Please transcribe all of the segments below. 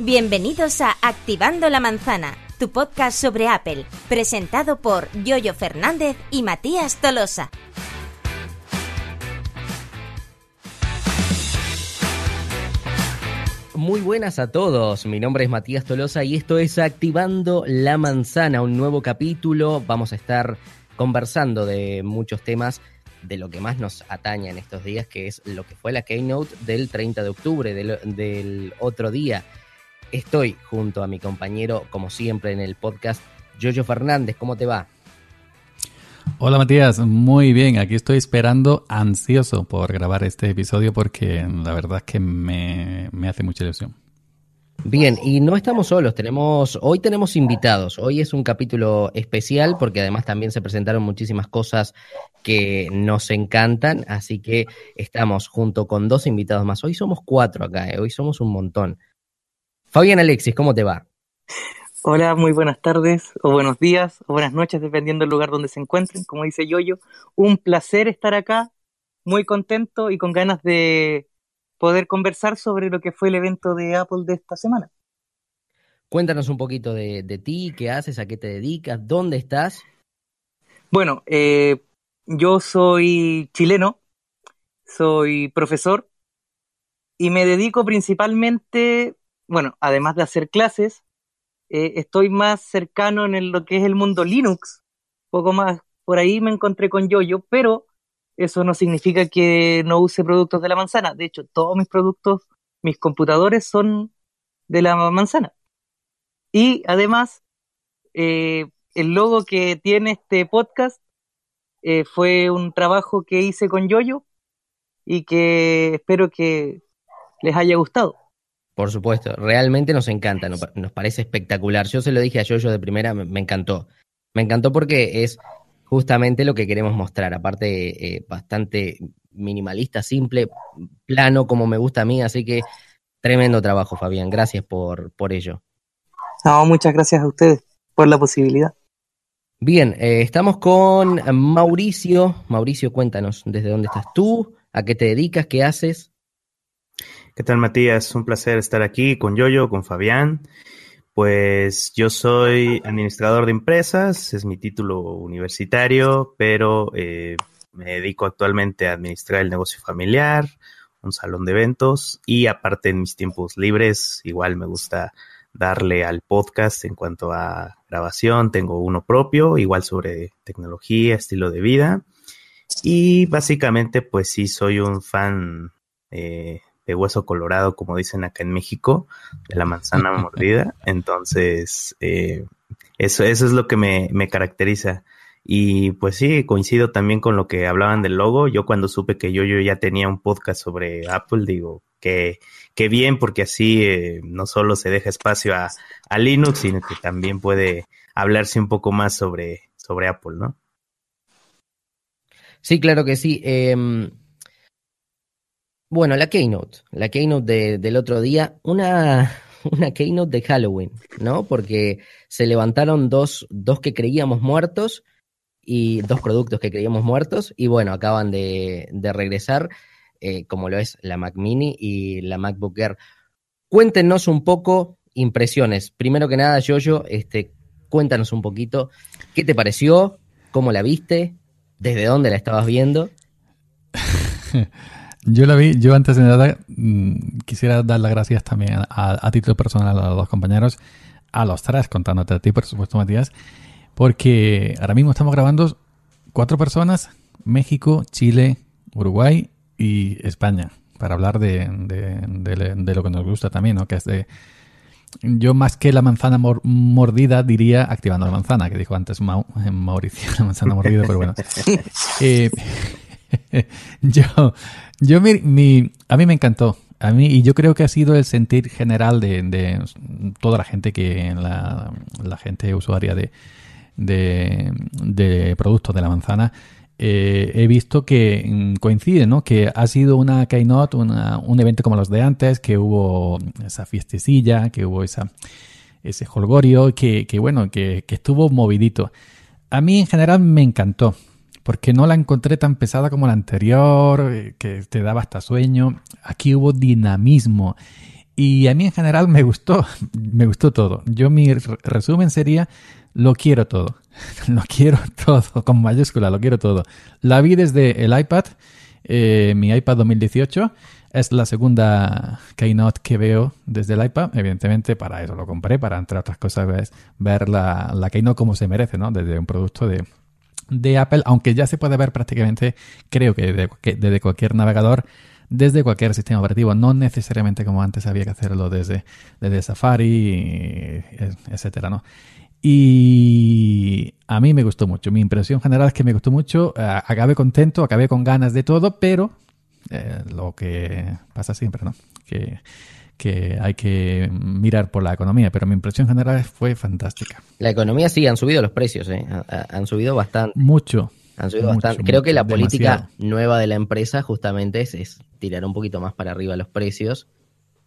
Bienvenidos a Activando la Manzana, tu podcast sobre Apple, presentado por Yoyo Fernández y Matías Tolosa. Muy buenas a todos, mi nombre es Matías Tolosa y esto es Activando la Manzana, un nuevo capítulo. Vamos a estar conversando de muchos temas de lo que más nos atañe en estos días, que es lo que fue la keynote del 30 de octubre, del, del otro día Estoy junto a mi compañero, como siempre, en el podcast, Jojo Fernández. ¿Cómo te va? Hola Matías, muy bien, aquí estoy esperando ansioso por grabar este episodio porque la verdad es que me, hace mucha ilusión. Bien, y no estamos solos, tenemos, hoy tenemos invitados, hoy es un capítulo especial porque además también se presentaron muchísimas cosas que nos encantan, así que estamos junto con dos invitados más, hoy somos cuatro acá, ¿eh? hoy somos un montón. Fabián Alexis, ¿cómo te va? Hola, muy buenas tardes, o buenos días, o buenas noches, dependiendo del lugar donde se encuentren. Como dice Yoyo, un placer estar acá, muy contento y con ganas de poder conversar sobre lo que fue el evento de Apple de esta semana. Cuéntanos un poquito de, ti, qué haces, a qué te dedicas, dónde estás. Bueno, eh, yo soy chileno, soy profesor y me dedico principalmente bueno, además de hacer clases, eh, estoy más cercano en lo que es el mundo Linux, poco más. Por ahí me encontré con Yoyo, pero eso no significa que no use productos de la manzana. De hecho, todos mis productos, mis computadores son de la manzana. Y además, eh, el logo que tiene este podcast eh, fue un trabajo que hice con Yoyo y que espero que les haya gustado. Por supuesto, realmente nos encanta, nos parece espectacular. Yo se lo dije a Yoyo de primera, me encantó. Me encantó porque es justamente lo que queremos mostrar, aparte eh, bastante minimalista, simple, plano como me gusta a mí, así que tremendo trabajo Fabián, gracias por, por ello. No, muchas gracias a ustedes por la posibilidad. Bien, eh, estamos con Mauricio. Mauricio, cuéntanos, ¿desde dónde estás tú? ¿A qué te dedicas? ¿Qué haces? ¿Qué tal, Matías? Un placer estar aquí con Yoyo, con Fabián. Pues yo soy administrador de empresas, es mi título universitario, pero eh, me dedico actualmente a administrar el negocio familiar, un salón de eventos y aparte en mis tiempos libres igual me gusta darle al podcast en cuanto a grabación, tengo uno propio, igual sobre tecnología, estilo de vida y básicamente pues sí soy un fan eh, de hueso colorado, como dicen acá en México, de la manzana mordida. Entonces, eh, eso, eso es lo que me, caracteriza. Y pues sí, coincido también con lo que hablaban del logo. Yo cuando supe que yo, yo ya tenía un podcast sobre Apple, digo, que, bien, porque así eh, no solo se deja espacio a, Linux, sino que también puede hablarse un poco más sobre, sobre Apple, ¿no? Sí, claro que sí. Em, bueno, la keynote, la keynote del otro día, una, keynote de Halloween, ¿no? Porque se levantaron dos, dos que creíamos muertos y dos productos que creíamos muertos y bueno, acaban de, regresar, eh, como lo es la Mac Mini y la MacBook Air. Cuéntenos un poco impresiones. Primero que nada, Yoyo, este, cuéntanos un poquito qué te pareció, cómo la viste, desde dónde la estabas viendo. Yo la vi, yo antes de nada mm, quisiera dar las gracias también a, título personal a los dos compañeros, a los tres, contándote a ti, por supuesto, Matías, porque ahora mismo estamos grabando cuatro personas, México, Chile, Uruguay y España, para hablar de, lo que nos gusta también, ¿no? Que es de, yo más que la manzana mordida diría activando la manzana, que dijo antes eh, Mauricio, la manzana mordida, pero bueno. Eh, yo, yo a mí me encantó. A mí, y yo creo que ha sido el sentir general de, toda la gente que la, gente usuaria de, de, productos de la manzana. Eh, he visto que mm, coincide, ¿no? Que ha sido una keynote, una, un evento como los de antes, que hubo esa fiestecilla, que hubo esa, ese holgorio, que, que bueno, que, que estuvo movidito. A mí en general me encantó porque no la encontré tan pesada como la anterior, eh, que te daba hasta sueño. Aquí hubo dinamismo. Y a mí en general me gustó, me gustó todo. Yo mi resumen sería, lo quiero todo, lo quiero todo, con mayúscula, lo quiero todo. La vi desde el iPad, eh, mi iPad 2018, es la segunda Keynote que veo desde el iPad, evidentemente para eso lo compré, para entre otras cosas ver, la, la Keynote como se merece, ¿no? Desde un producto de, de Apple, aunque ya se puede ver prácticamente, creo que desde, cualquier navegador, desde cualquier sistema operativo, no necesariamente como antes había que hacerlo desde, Safari, eh, etcétera, ¿no? Y a mí me gustó mucho. Mi impresión general es que me gustó mucho. Eh, acabé contento, acabé con ganas de todo, pero eh, lo que pasa siempre, ¿no? Que que hay que mirar por la economía, pero mi impresión general fue fantástica. La economía sí, han subido los precios, ¿eh? han subido bastante. Mucho. Creo que la política nueva de la empresa justamente es, tirar un poquito más para arriba los precios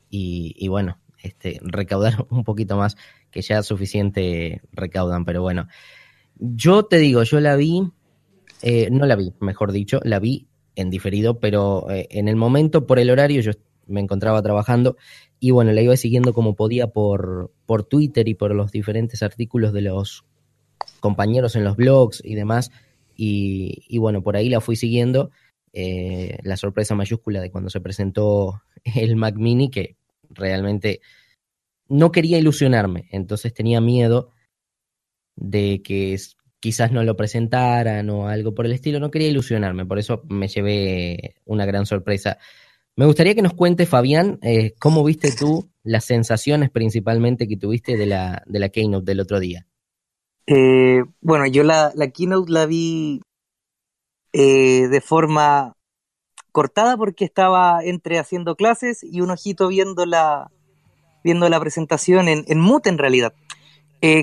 y, bueno, este, recaudar un poquito más, que ya suficiente recaudan, pero bueno. Yo te digo, yo la vi, eh, no la vi, mejor dicho, la vi en diferido, pero eh, en el momento por el horario yo me encontraba trabajando. Y bueno, la iba siguiendo como podía por, por Twitter y por los diferentes artículos de los compañeros en los blogs y demás. Y, bueno, por ahí la fui siguiendo. Eh, la sorpresa mayúscula de cuando se presentó el Mac Mini, que realmente no quería ilusionarme, entonces tenía miedo de que quizás no lo presentaran o algo por el estilo, no quería ilusionarme, por eso me llevé una gran sorpresa me gustaría que nos cuente, Fabián, eh, cómo viste tú las sensaciones principalmente que tuviste de la, keynote del otro día. Eh, bueno, yo la, keynote la vi eh, de forma cortada porque estaba entre haciendo clases y un ojito viendo la, viendo la presentación en, en mute en realidad.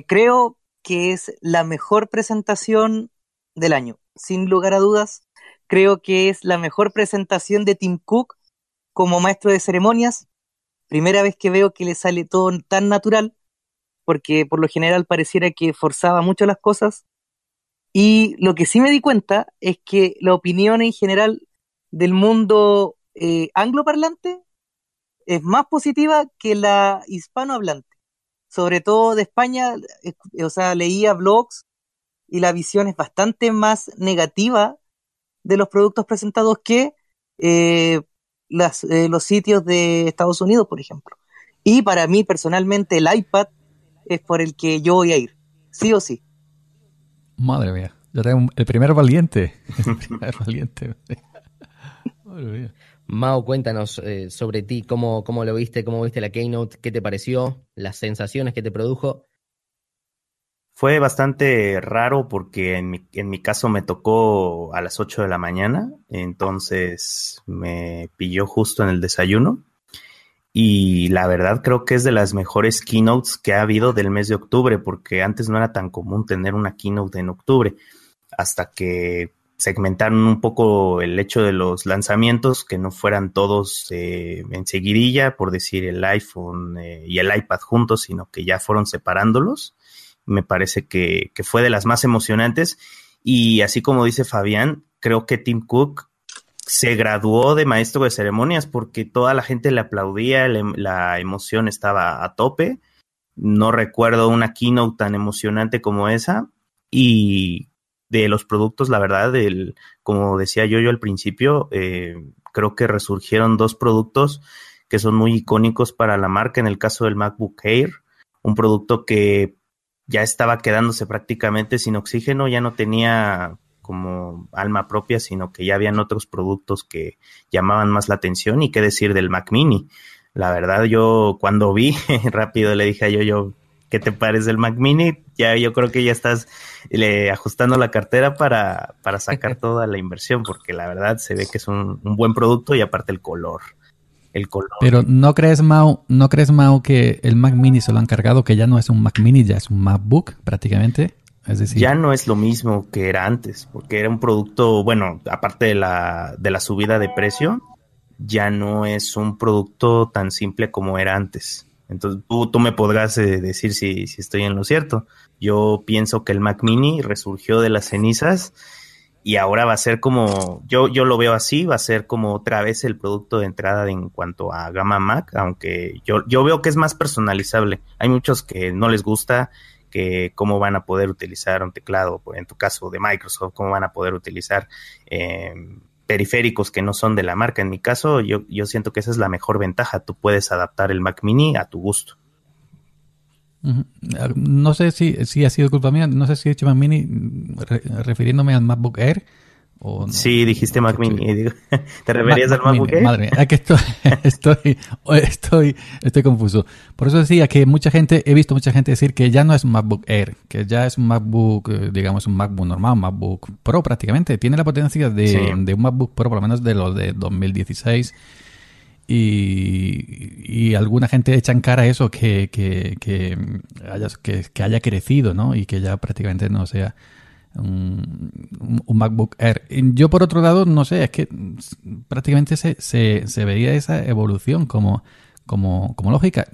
creo que es la mejor presentación del año, sin lugar a dudas. Creo que es la mejor presentación de Tim Cook como maestro de ceremonias, primera vez que veo que le sale todo tan natural, porque por lo general pareciera que forzaba mucho las cosas. Y lo que sí me di cuenta es que la opinión en general del mundo eh, angloparlante es más positiva que la hispanohablante, sobre todo de España, eh, eh, o sea, leía blogs y la visión es bastante más negativa de los productos presentados que eh, los sitios de Estados Unidos, por ejemplo. Y para mí personalmente el iPad es por el que yo voy a ir, sí o sí. Madre mía, yo tengo el primer valiente. El primer valiente. Madre mía. Mao, cuéntanos eh, sobre ti, cómo, cómo lo viste, cómo viste la keynote, qué te pareció, las sensaciones que te produjo fue bastante raro porque en mi, en mi caso me tocó a las 8 de la mañana, entonces me pilló justo en el desayuno. Y la verdad creo que es de las mejores keynotes que ha habido del mes de octubre, porque antes no era tan común tener una keynote en octubre, hasta que segmentaron un poco el hecho de los lanzamientos, que no fueran todos eh, en seguidilla, por decir el iPhone eh, y el iPad juntos, sino que ya fueron separándolos me parece que, fue de las más emocionantes. Y así como dice Fabián, creo que Tim Cook se graduó de maestro de ceremonias porque toda la gente le aplaudía, la emoción estaba a tope. No recuerdo una keynote tan emocionante como esa. Y de los productos, la verdad, como decía yo, yo al principio, eh, creo que resurgieron dos productos que son muy icónicos para la marca. En el caso del MacBook Air, un producto que ya estaba quedándose prácticamente sin oxígeno, ya no tenía como alma propia, sino que ya habían otros productos que llamaban más la atención y qué decir del Mac Mini. La verdad, yo cuando vi, rápido le dije a yo, yo, ¿qué te pares del Mac Mini? Ya yo creo que ya estás eh, ajustando la cartera para, para sacar toda la inversión, porque la verdad se ve que es un buen producto y aparte el color. Pero ¿no crees, Mau, ¿no crees, Mao que el Mac Mini se lo han cargado, que ya no es un Mac Mini, ya es un MacBook prácticamente? Es decir, ya no es lo mismo que era antes, porque era un producto, bueno, aparte de la, de la subida de precio, ya no es un producto tan simple como era antes. Entonces tú, tú me podrás eh, decir si, si, estoy en lo cierto. Yo pienso que el Mac Mini resurgió de las cenizas y ahora va a ser como, yo, yo lo veo así, va a ser como otra vez el producto de entrada en cuanto a gama Mac, aunque yo, yo veo que es más personalizable. Hay muchos que no les gusta que cómo van a poder utilizar un teclado, en tu caso de Microsoft, cómo van a poder utilizar em, periféricos que no son de la marca. En mi caso, yo, yo siento que esa es la mejor ventaja. Tú puedes adaptar el Mac mini a tu gusto. No sé si, si ha sido culpa mía, no sé si he dicho Mac Mini refiriéndome al MacBook Air. O Sí, dijiste Mac Mini. ¿Te referías al MacBook Air? Madre estoy, estoy, estoy, confuso. Por eso decía que mucha gente, he visto mucha gente decir que ya no es MacBook Air, que ya es un MacBook, eh, digamos, un MacBook normal, un MacBook Pro prácticamente. Tiene la potencia de, de un MacBook Pro, por lo menos de los de 2016 y, alguna gente echa en cara eso, que, que, que, haya, crecido, Y que ya prácticamente no sea un, un, MacBook Air. Yo, por otro lado, no sé, es que prácticamente se, se, se veía esa evolución como, como, como, lógica.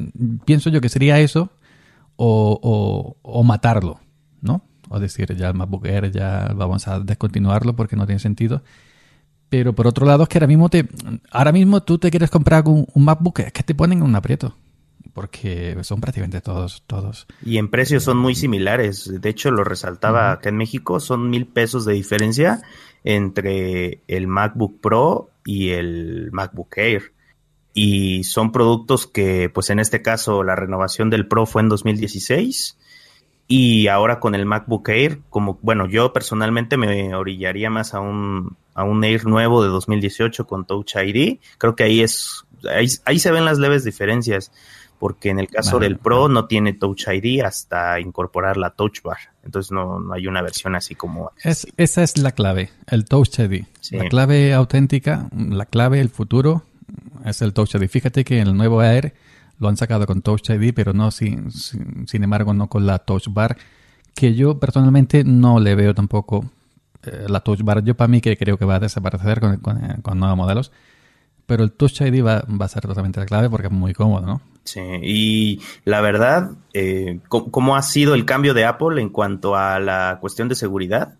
Pienso yo que sería eso o, o, o matarlo, ¿no? O decir, ya el MacBook Air ya vamos a descontinuarlo porque no tiene sentido pero por otro lado, es que ahora mismo, te, ahora mismo tú te quieres comprar un, MacBook, es que te ponen en un aprieto. Porque son prácticamente todos, todos. Y en precios son muy eh, similares. De hecho, lo resaltaba acá en México, son mil pesos de diferencia entre el MacBook Pro y el MacBook Air. Y son productos que, pues en este caso, la renovación del Pro fue en 2016 y ahora con el MacBook Air, como bueno, yo personalmente me orillaría más a un, a un Air nuevo de 2018 con Touch ID. Creo que ahí es, ahí, se ven las leves diferencias, porque en el caso del Pro no tiene Touch ID hasta incorporar la Touch Bar. Entonces no, hay una versión así como. Es, esa es la clave, el Touch ID. La clave auténtica, la clave, el futuro, es el Touch ID. Fíjate que en el nuevo Air lo han sacado con Touch ID, pero no sin, sin, embargo no con la Touch Bar, que yo personalmente no le veo tampoco eh, la Touch Bar. Yo para mí que creo que va a desaparecer con, eh, nuevos modelos, pero el Touch ID va, va, a ser totalmente la clave porque es muy cómodo, ¿no? Sí, y la verdad, eh, ¿cómo ha sido el cambio de Apple en cuanto a la cuestión de seguridad?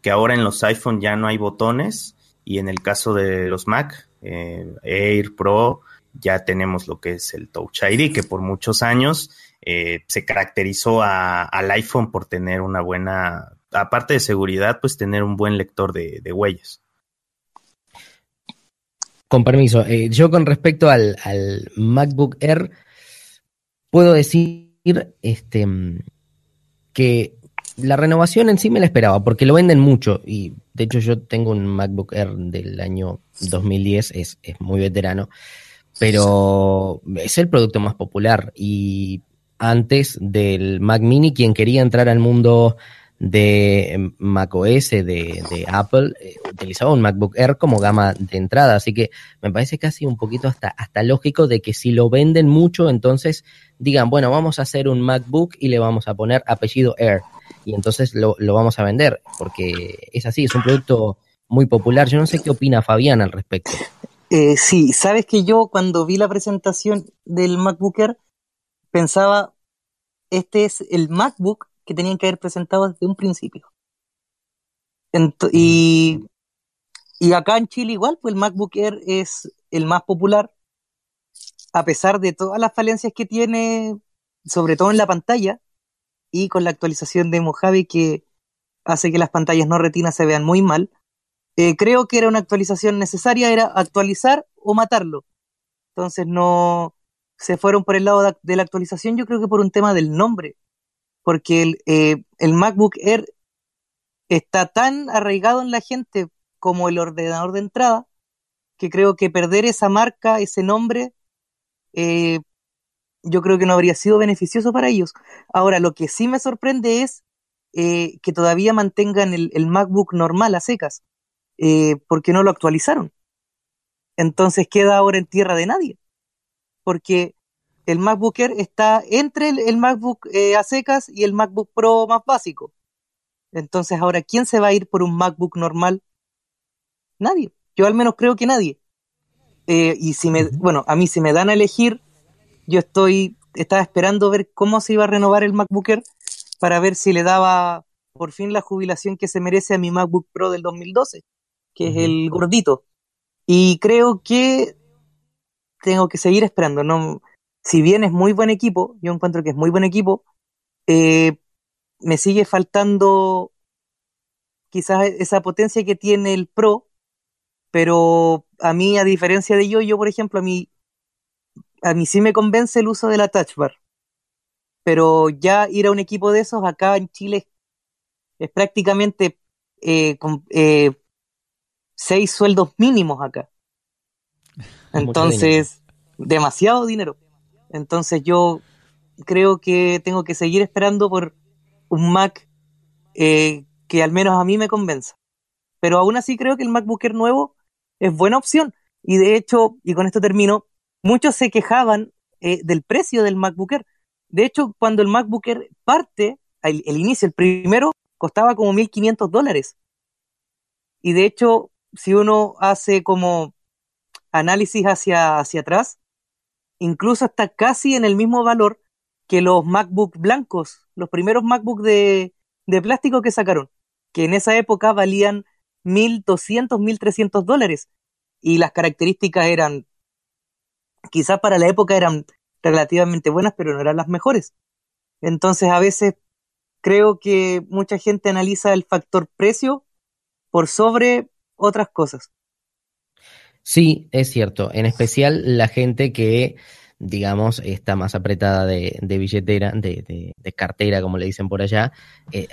Que ahora en los iPhone ya no hay botones y en el caso de los Mac, eh, Air Pro, ya tenemos lo que es el Touch ID, que por muchos años eh, se caracterizó al iPhone por tener una buena, aparte de seguridad, pues tener un buen lector de, huellas. Con permiso, eh, yo con respecto al, MacBook Air, puedo decir este, que la renovación en sí me la esperaba, porque lo venden mucho. Y de hecho, yo tengo un MacBook Air del año 2010, es, es muy veterano pero es el producto más popular y antes del Mac Mini, quien quería entrar al mundo de macOS de, de Apple eh, utilizaba un MacBook Air como gama de entrada, así que me parece casi un poquito hasta, hasta lógico de que si lo venden mucho, entonces digan, bueno, vamos a hacer un MacBook y le vamos a poner apellido Air y entonces lo, lo vamos a vender, porque es así, es un producto muy popular. Yo no sé qué opina Fabián al respecto. Eh, sí, sabes que yo cuando vi la presentación del MacBook Air pensaba, este es el MacBook que tenían que haber presentado desde un principio. y, y acá en Chile igual, pues el MacBook Air es el más popular, a pesar de todas las falencias que tiene, sobre todo en la pantalla, y con la actualización de Mojave que hace que las pantallas no retina se vean muy mal, eh, creo que era una actualización necesaria, era actualizar o matarlo. Entonces no se fueron por el lado de, la actualización, yo creo que por un tema del nombre, porque eh, el, MacBook Air está tan arraigado en la gente como el ordenador de entrada, que creo que perder esa marca, ese nombre, eh, yo creo que no habría sido beneficioso para ellos. Ahora, lo que sí me sorprende es que todavía mantengan el, MacBook normal a secas, eh, porque no lo actualizaron. Entonces queda ahora en tierra de nadie, porque el MacBook Air está entre el, MacBook eh, a secas y el MacBook Pro más básico. Entonces ahora, ¿quién se va a ir por un MacBook normal? Nadie. Yo al menos creo que nadie. Eh, y si me, bueno, a mí si me dan a elegir, yo estoy, estaba esperando ver cómo se iba a renovar el MacBook Air para ver si le daba por fin la jubilación que se merece a mi MacBook Pro del 2012 que es el gordito. Y creo que tengo que seguir esperando. No, si bien es muy buen equipo, yo encuentro que es muy buen equipo, eh, me sigue faltando quizás esa potencia que tiene el Pro, pero a mí, a diferencia de yo, yo, por ejemplo, a mí, a mí sí me convence el uso de la touch bar. Pero ya ir a un equipo de esos acá en Chile es prácticamente eh, eh, seis sueldos mínimos acá. Entonces, demasiado dinero. Entonces yo creo que tengo que seguir esperando por un Mac eh, que al menos a mí me convenza. Pero aún así creo que el MacBook Air nuevo es buena opción. Y de hecho, y con esto termino, muchos se quejaban eh, del precio del MacBook De hecho, cuando el MacBook parte, el, el inicio, el primero, costaba como 1.500 dólares. Y de hecho, si uno hace como análisis hacia, hacia atrás, incluso está casi en el mismo valor que los MacBook blancos, los primeros MacBook de, de plástico que sacaron, que en esa época valían 1.200, 1.300 dólares. Y las características eran, quizás para la época eran relativamente buenas, pero no eran las mejores. Entonces a veces creo que mucha gente analiza el factor precio por sobre otras cosas. Sí, es cierto. En especial la gente que, digamos, está más apretada de, billetera, de, de, cartera, como le dicen por allá, eh,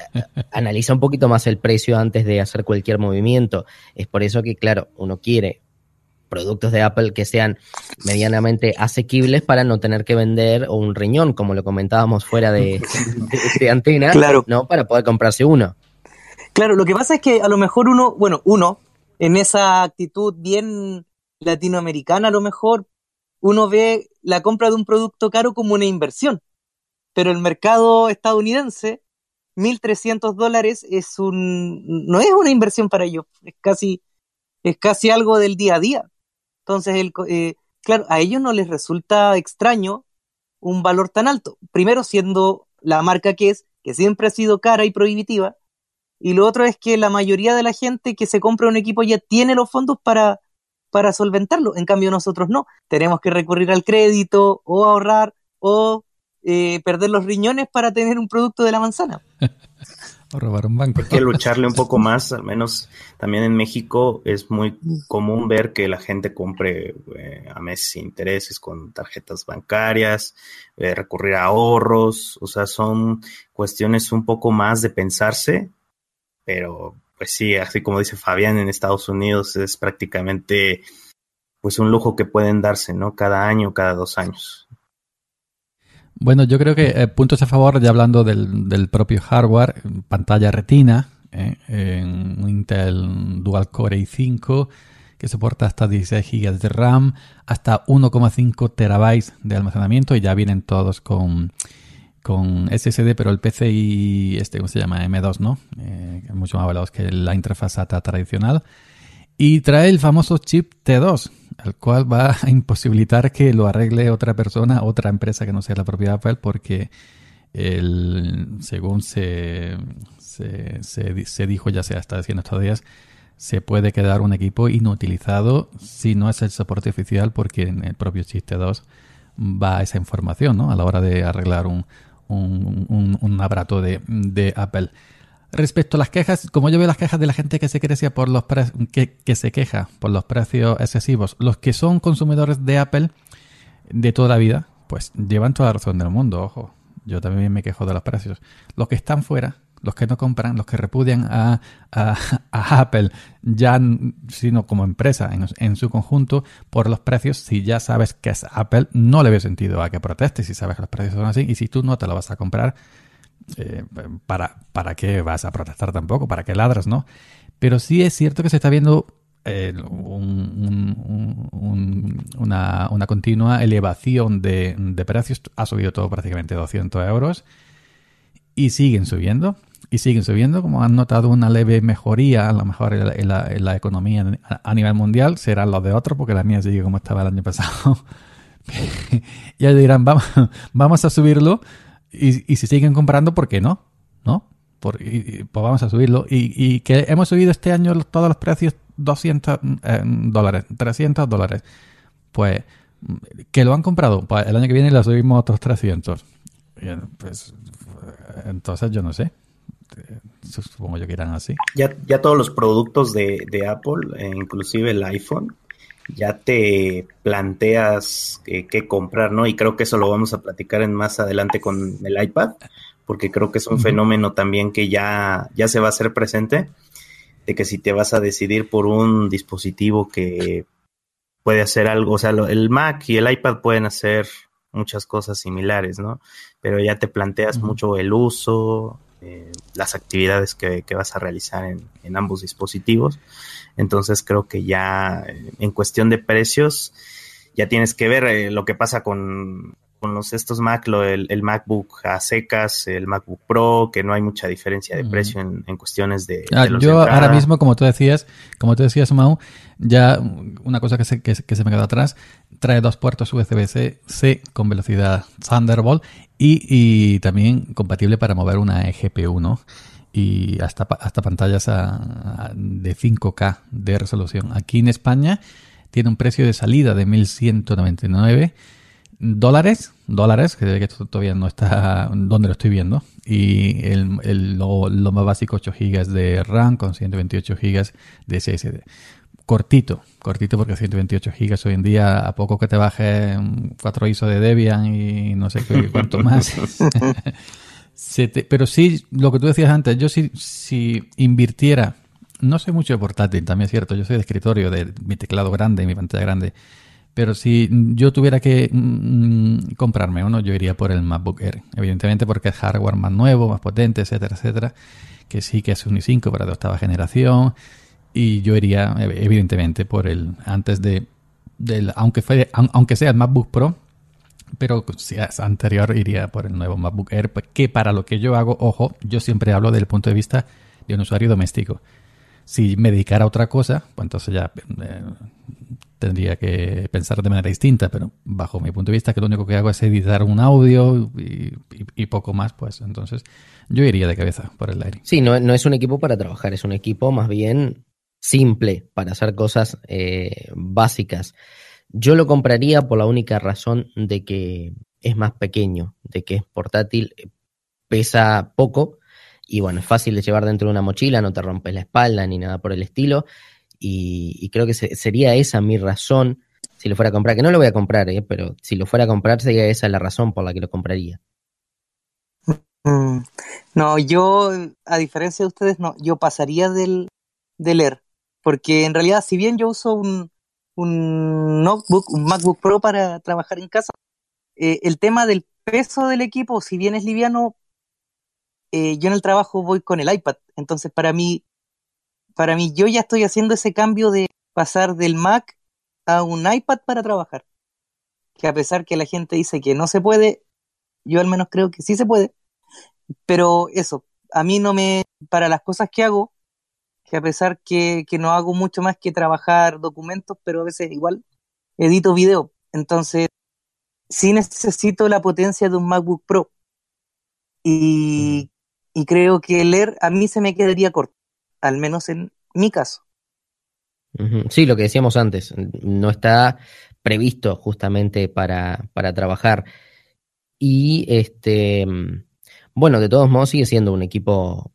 analiza un poquito más el precio antes de hacer cualquier movimiento. Es por eso que, claro, uno quiere productos de Apple que sean medianamente asequibles para no tener que vender un riñón, como lo comentábamos fuera de, de antena, claro. ¿no? Para poder comprarse uno. Claro, lo que pasa es que a lo mejor uno, bueno, uno, en esa actitud bien latinoamericana a lo mejor, uno ve la compra de un producto caro como una inversión, pero el mercado estadounidense, 1.300 dólares es un, no es una inversión para ellos, es casi, es casi algo del día a día. Entonces, eh, claro, a ellos no les resulta extraño un valor tan alto. Primero siendo la marca que es, que siempre ha sido cara y prohibitiva, y lo otro es que la mayoría de la gente que se compra un equipo ya tiene los fondos para, para solventarlo. En cambio, nosotros no. Tenemos que recurrir al crédito o ahorrar o eh, perder los riñones para tener un producto de la manzana. o robar un banco. Hay que lucharle un poco más, al menos también en México es muy común ver que la gente compre eh, a meses intereses con tarjetas bancarias, eh, recurrir a ahorros, o sea, son cuestiones un poco más de pensarse pero, pues sí, así como dice Fabián, en Estados Unidos es prácticamente pues un lujo que pueden darse, ¿no? Cada año, cada dos años. Bueno, yo creo que eh, puntos a favor, ya hablando del, del propio hardware, pantalla retina, eh, Intel Dual Core i5, que soporta hasta 16 GB de RAM, hasta 1,5 terabytes de almacenamiento y ya vienen todos con con SSD, pero el PCI, este, ¿cómo se llama? M2, ¿no? Eh, mucho más veloz que la interfaz ATA tradicional. Y trae el famoso chip T2, el cual va a imposibilitar que lo arregle otra persona, otra empresa que no sea la propiedad Apple, porque el, según se, se, se, dijo, ya sea está diciendo estos días, se puede quedar un equipo inutilizado si no es el soporte oficial, porque en el propio chip T2 va esa información, ¿no? A la hora de arreglar un, un, un, de, Apple. Respecto a las quejas, como yo veo las quejas de la gente que se crece por los que, que se queja por los precios excesivos, los que son consumidores de Apple de toda la vida, pues llevan toda la razón del mundo, ojo. Yo también me quejo de los precios. Los que están fuera, los que no compran, los que repudian a, Apple, ya sino como empresa en, su conjunto, por los precios, si ya sabes que es Apple, no le veo sentido a que protestes si sabes que los precios son así y si tú no te lo vas a comprar, eh, para, ¿para qué vas a protestar tampoco? ¿Para qué ladras, no? Pero sí es cierto que se está viendo eh, una, continua elevación de, de, precios. Ha subido todo prácticamente 200 euros y siguen subiendo y siguen subiendo, como han notado una leve mejoría, a lo mejor en la, economía a nivel mundial, serán los de otros, porque la mía sigue como estaba el año pasado. y dirán, vamos, a subirlo, y, si siguen comprando, ¿por qué no? ¿No? pues vamos a subirlo. Y, que hemos subido este año todos los precios 200 eh, dólares, 300 dólares. Pues, que lo han comprado, pues el año que viene lo subimos otros 300. Pues, entonces yo no sé. Este, supongo yo que eran así. Ya, ya todos los productos de, Apple, eh, inclusive el iPhone, ya te planteas que eh, qué comprar, ¿no? Y creo que eso lo vamos a platicar en más adelante con el iPad, porque creo que es un fenómeno también que ya, ya se va a hacer presente, de que si te vas a decidir por un dispositivo que puede hacer algo, o sea, el Mac y el iPad pueden hacer muchas cosas similares, ¿no? Pero ya te planteas mucho el uso, eh, las actividades que, vas a realizar en, ambos dispositivos. Entonces creo que ya eh, en cuestión de precios, ya tienes que ver eh, lo que pasa con, los estos Mac, el, MacBook a secas, el MacBook Pro, que no hay mucha diferencia de precio en, cuestiones de... Ah, yo ahora mismo, como tú decías, como tú decías, Mau, ya una cosa que se, que, que se me quedó atrás, trae dos puertos USB-C con velocidad Thunderbolt y, también compatible para mover una GPU, ¿no? Y hasta, hasta pantallas de 5K de resolución. Aquí en España tiene un precio de salida de 1.199 dólares, dólares, que esto todavía no está donde lo estoy viendo. Y lo, lo, más básico, 8 GB de RAM con 128 GB de SSD cortito, cortito porque 128 gigas hoy en día, a poco que te bajes 4 ISO de Debian y no sé qué, cuánto más. pero sí, lo que tú decías antes, yo si, si invirtiera, no soy mucho de portátil, también es cierto, yo soy de escritorio, de mi teclado grande, mi pantalla grande, pero si yo tuviera que mm, mm, comprarme uno, yo iría por el MacBook Air, evidentemente porque es hardware más nuevo, más potente, etcétera, etcétera, que sí que es un i5 para de octava generación, y yo iría, eh, evidentemente, por el antes de, aunque, fue, aunque sea el MacBook Pro, pero si es anterior iría por el nuevo MacBook Air, pues, que para lo que yo hago, ojo, yo siempre hablo desde el punto de vista de un usuario doméstico. Si me dedicara a otra cosa, pues entonces ya eh, tendría que pensar de manera distinta, pero bajo mi punto de vista, que lo único que hago es editar un audio y, poco más, pues entonces yo iría de cabeza por el aire. Sí, no, no es un equipo para trabajar, es un equipo más bien simple para hacer cosas eh, básicas. Yo lo compraría por la única razón de que es más pequeño, de que es portátil, eh, pesa poco y bueno, es fácil de llevar dentro de una mochila, no te rompes la espalda ni nada por el estilo. Y, creo que sería esa mi razón si lo fuera a comprar, que no lo voy a comprar, eh, pero si lo fuera a comprar sería esa la razón por la que lo compraría. Mm, no, yo, a diferencia de ustedes, no, yo pasaría del, de porque en realidad, si bien yo uso un, notebook, un MacBook Pro para trabajar en casa, eh, el tema del peso del equipo, si bien es liviano, eh, yo en el trabajo voy con el iPad. Entonces, para mí, para mí, yo ya estoy haciendo ese cambio de pasar del Mac a un iPad para trabajar. Que a pesar que la gente dice que no se puede, yo al menos creo que sí se puede. Pero eso, a mí no me, para las cosas que hago, que a pesar que, que no hago mucho más que trabajar documentos, pero a veces igual edito video. Entonces, sí necesito la potencia de un MacBook Pro. Y, creo que leer a mí se me quedaría corto, al menos en mi caso. Sí, lo que decíamos antes, no está previsto justamente para, para trabajar. Y este, mm, bueno, de todos modos sigue siendo un equipo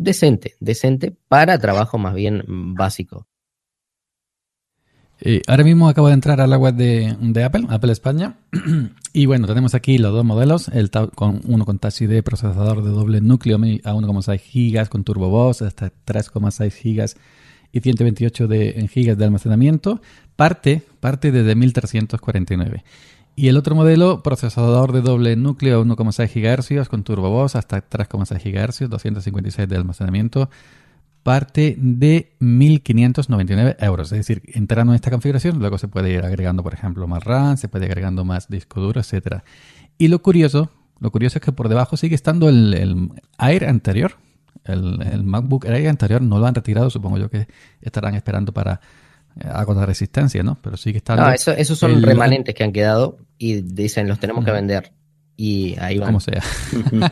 decente, decente para trabajo más bien básico. Eh, ahora mismo acabo de entrar al agua de, de Apple, Apple España. y bueno, tenemos aquí los dos modelos: el con, uno con Touch de procesador de doble núcleo a 1,6 GB con Turbo Boss, hasta 3,6 GB y 128 de, en GB de almacenamiento. Parte, parte desde 1349. Y el otro modelo, procesador de doble núcleo 1,6 GHz con voz hasta 3,6 GHz, 256 de almacenamiento, parte de 1.599 euros. Es decir, entrando en esta configuración, luego se puede ir agregando, por ejemplo, más RAM, se puede ir agregando más disco duro, etc. Y lo curioso, lo curioso es que por debajo sigue estando el, el Air anterior. El, el MacBook Air anterior no lo han retirado, supongo yo que estarán esperando para a contra resistencia, ¿no? Pero sí que está. No, eso, esos son remanentes que han quedado y dicen los tenemos que vender. Y ahí va Como sea.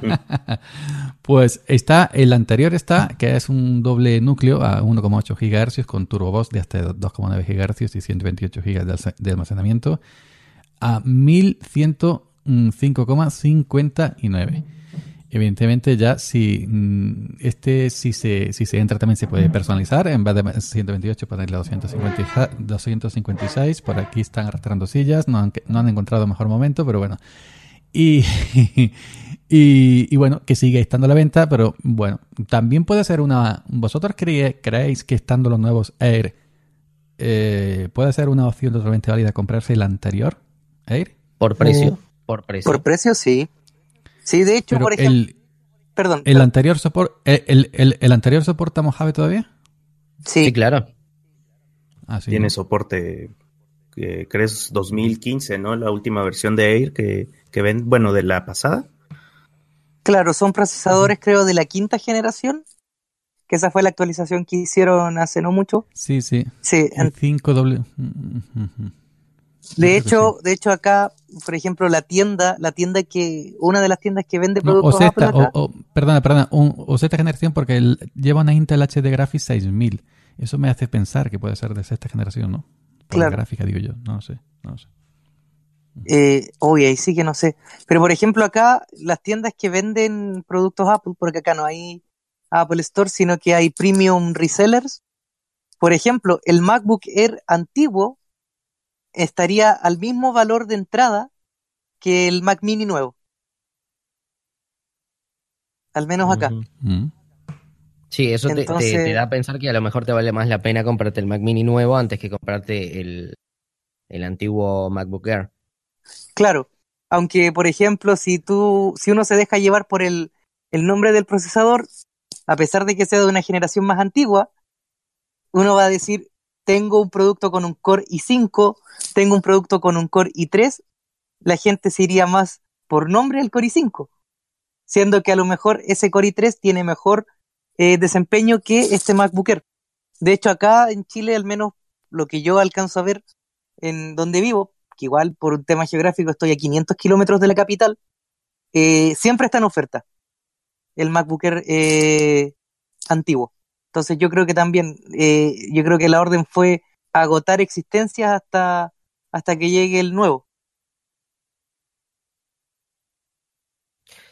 pues está, el anterior está, que es un doble núcleo a 1,8 GHz con turbobos de hasta 2,9 GHz y 128 gigas de almacenamiento a 1105,59. Evidentemente ya si mm, este si se, si se entra también se puede personalizar en vez de 128 para 256 por aquí están arrastrando sillas no han, no han encontrado mejor momento pero bueno y, y, bueno, que sigue estando la venta, pero bueno, también puede ser una... ¿Vosotros creéis que estando los nuevos Air eh, puede ser una opción totalmente válida comprarse el anterior Air? Por precio. Uh, por precio. Por precio sí. Sí, de hecho, por ejemplo. El, perdón. ¿El anterior soporte el, el, el, anterior soporta Mojave todavía? Sí. sí claro. Ah, Tiene soporte, eh, crees, 2015, ¿no? La última versión de Air que, que ven, bueno, de la pasada. Claro, son procesadores, creo, de la quinta generación que esa fue la actualización que hicieron hace no mucho. Sí, sí. Sí. El 5W. De hecho, de hecho acá, por ejemplo, la tienda, la tienda que, una de las tiendas que vende productos Apple o, perdona, perdona, un, o sexta generación porque lleva una Intel HD Graphics 6000. Eso me hace pensar que puede ser de sexta generación, ¿no? claro. la gráfica, digo yo. No sé, no sé. Eh, ahí sí que no sé. Pero por ejemplo, acá las tiendas que venden productos Apple, porque acá no hay Apple Store, sino que hay premium resellers. Por ejemplo, el MacBook Air antiguo estaría al mismo valor de entrada que el Mac Mini nuevo. Al menos acá. Mm. Sí, eso te, da a pensar que a lo mejor te vale más la pena comprarte el Mac Mini nuevo antes que comprarte el, antiguo MacBook Air. Claro, aunque por ejemplo, si tú, si uno se deja llevar por el, el nombre del procesador, a pesar de que sea de una generación más antigua, uno va a decir, tengo un producto con un Core i5 tengo un producto con un Core i3, la gente se iría más por nombre al Core i5, siendo que a lo mejor ese Core i3 tiene mejor eh, desempeño que este MacBook De hecho, acá en Chile, al menos lo que yo alcanzo a ver en donde vivo, que igual por un tema geográfico estoy a 500 kilómetros de la capital, eh, siempre está en oferta el MacBook eh, antiguo. Entonces yo creo que también, yo creo que la orden fue agotar existencias hasta, hasta que llegue el nuevo.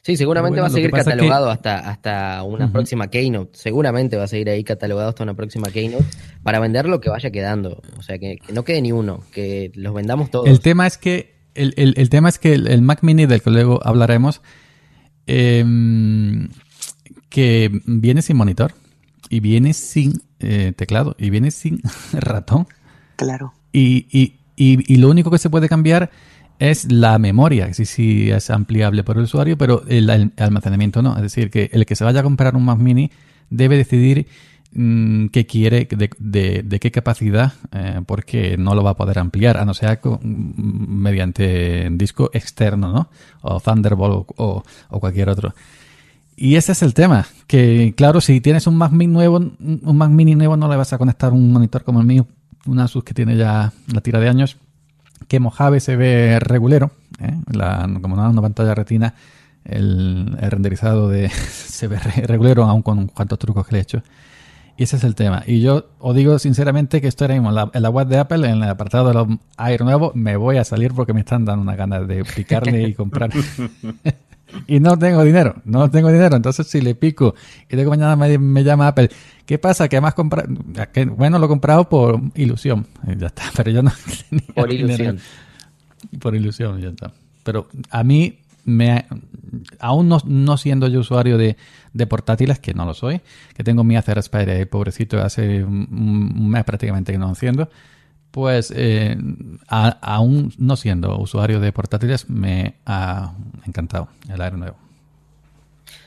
Sí, seguramente va a seguir catalogado hasta, hasta una próxima Keynote. Seguramente va a seguir ahí catalogado hasta una próxima Keynote para vender lo que vaya quedando. O sea, que, no quede ni uno, que los vendamos todos. El tema es que el, tema es que el, Mac Mini del que luego hablaremos, em, que viene sin monitor y viene sin eh, teclado y viene sin ratón. Claro. Y, y, y, lo único que se puede cambiar es la memoria, sí, sí es ampliable por el usuario, pero el, almacenamiento no. Es decir, que el que se vaya a comprar un Mac mini debe decidir mm, qué quiere, de, qué capacidad, eh, porque no lo va a poder ampliar, a no ser mm, mediante disco externo, ¿no? O Thunderbolt o, cualquier otro. Y ese es el tema, que claro, si tienes un Mac mini nuevo, un Mac mini nuevo no le vas a conectar un monitor como el mío un Asus que tiene ya la tira de años, que Mojave se ve regulero, ¿eh? como nada una pantalla retina, el, renderizado de, se ve regulero aún con cuantos trucos que le he hecho. Y ese es el tema. Y yo os digo sinceramente que esto era mismo en la, web de Apple, en el apartado de los Air nuevo, me voy a salir porque me están dando una ganas de picarle y comprar. y no tengo dinero, no tengo dinero. Entonces, si le pico y luego mañana me, llama Apple, ¿qué pasa? Que además compra, bueno, lo he comprado por ilusión, ya está, pero yo no. por ilusión. Por ilusión, ya está. Pero a mí, me, aún no, siendo yo usuario de, portátiles, que no lo soy, que tengo mi Acer ahí pobrecito, hace un, mes prácticamente que no lo enciendo pues eh, aún no siendo usuario de portátiles, me ha encantado el Nuevo.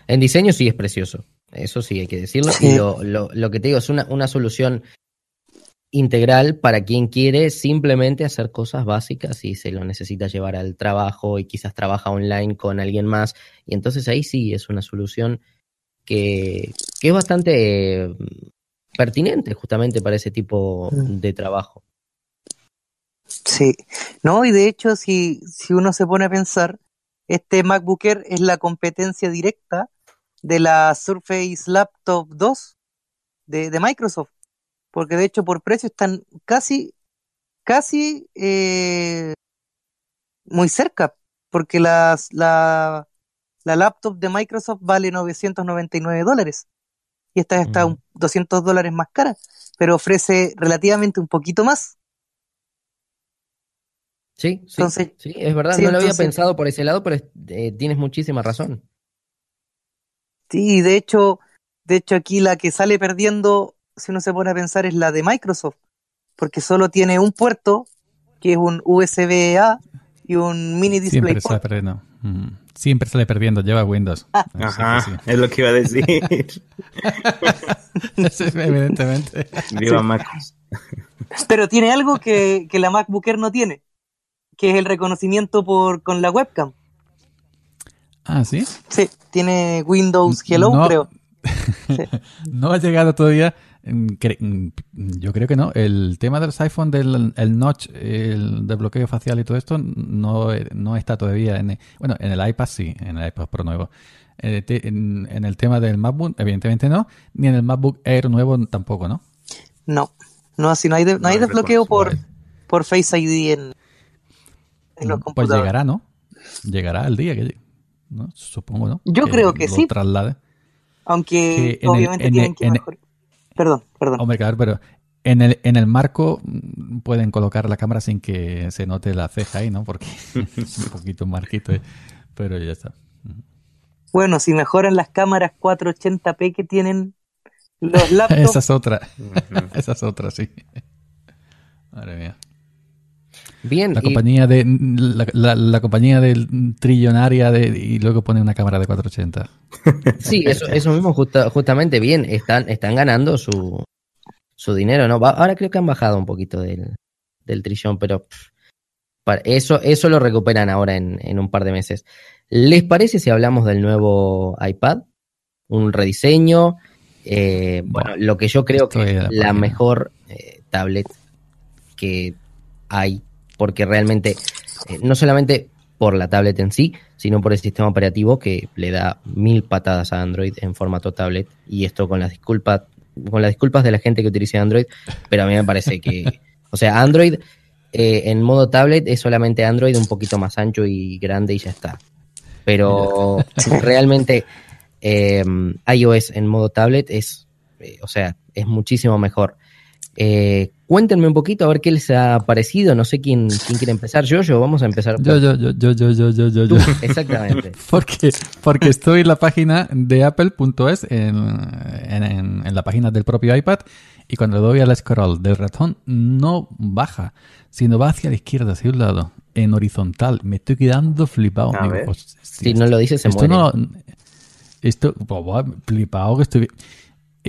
En diseño sí es precioso, eso sí hay que decirlo. Y lo, lo que te digo es una, solución integral para quien quiere simplemente hacer cosas básicas y se lo necesita llevar al trabajo y quizás trabaja online con alguien más. Y entonces ahí sí es una solución que es bastante eh, pertinente justamente para ese tipo de trabajo. Sí, no, y de hecho, si, si uno se pone a pensar, este MacBook Air es la competencia directa de la Surface Laptop 2 de, Microsoft, porque de hecho por precio están casi, casi eh, muy cerca, porque las, la, la laptop de Microsoft vale 999 dólares y esta está 200 mm. dólares más cara, pero ofrece relativamente un poquito más. Sí, es verdad, no lo había pensado por ese lado, pero eh, tienes muchísima razón. Sí, de hecho, de hecho aquí la que sale perdiendo, si uno se pone a pensar, es la de Microsoft, porque solo tiene un puerto, que es un USB-A y un mini display. Siempre sale perdiendo. Siempre sale perdiendo, lleva Windows. Ah. Ajá, es lo que iba a decir. Evidentemente. Mac. Pero tiene algo que, que la MacBooker no tiene que es el reconocimiento por con la webcam. Ah, ¿sí? Sí, tiene Windows Hello, creo. no ha llegado todavía, mm, mm, yo creo que no. El tema del los iPhone, del el notch, el desbloqueo facial y todo esto, eh, no, está todavía en... El, bueno, en el iPad sí, en el iPad Pro nuevo. Eh, en, el tema del MacBook, evidentemente no, ni en el MacBook Air nuevo tampoco, ¿no? No, no, así no hay, hay desbloqueo por, por Face ID en, pues llegará, ¿no? Llegará al día que ¿no? Supongo, ¿no? Yo creo que sí. Traslade. Aunque obviamente tienen que mejor. perdón, perdón. Hombre, claro, pero en el, en el marco pueden colocar la cámara sin que se note la ceja ahí, ¿no? Porque es un poquito marquito, ¿eh? pero ya está. Bueno, si mejoran las cámaras 480p que tienen los laptops. Esa es otra. Esa es otra, sí. Madre mía. La compañía, de, la, la, compañía del trillonaria de, y luego pone una cámara de 480. Sí, eso, eso mismo, justamente, bien, están, están ganando su, su dinero, ¿no? ahora creo que han bajado un poquito del, del trillón, pero eso, eso lo recuperan ahora en, en un par de meses. ¿Les parece si hablamos del nuevo iPad? Un rediseño. Eh, bueno, lo que yo creo que es la, mejor eh, tablet que hay porque realmente, eh, no solamente por la tablet en sí, sino por el sistema operativo que le da mil patadas a Android en formato tablet. Y esto con las disculpas, con las disculpas de la gente que utiliza Android, pero a mí me parece que, o sea, Android eh, en modo tablet es solamente Android un poquito más ancho y grande y ya está. Pero realmente eh, iOS en modo tablet es, o sea, es muchísimo mejor. Eh, Cuéntenme un poquito a ver qué les ha parecido. No sé quién, quién quiere empezar. Yo, yo, vamos a empezar. Yo, yo, yo, yo, yo, yo, yo, yo. exactamente. porque, porque estoy en la página de Apple.es, en, en, la página del propio iPad, y cuando le doy al scroll del ratón, no baja, sino va hacia la izquierda, hacia un lado, en horizontal. Me estoy quedando flipado. si, no lo dices, se esto muere. esto, flipado que estoy.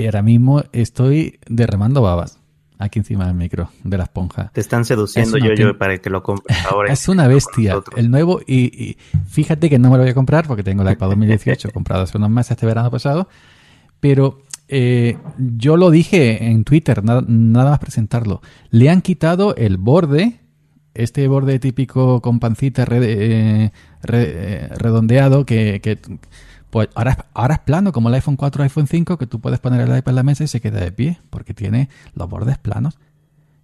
Ahora mismo estoy derramando babas aquí encima del micro, de la esponja. Te están seduciendo, yo, yo, para que lo compres ahora. es una bestia, el nuevo. Y, fíjate que no me lo voy a comprar porque tengo la iPad 2018 comprado hace unos meses, este verano pasado. Pero eh, yo lo dije en Twitter, nada, más presentarlo. Le han quitado el borde, este borde típico con pancita eh, eh, redondeado que, que pues ahora, ahora es plano, como el iPhone 4 o iPhone 5, que tú puedes poner el iPad en la mesa y se queda de pie, porque tiene los bordes planos.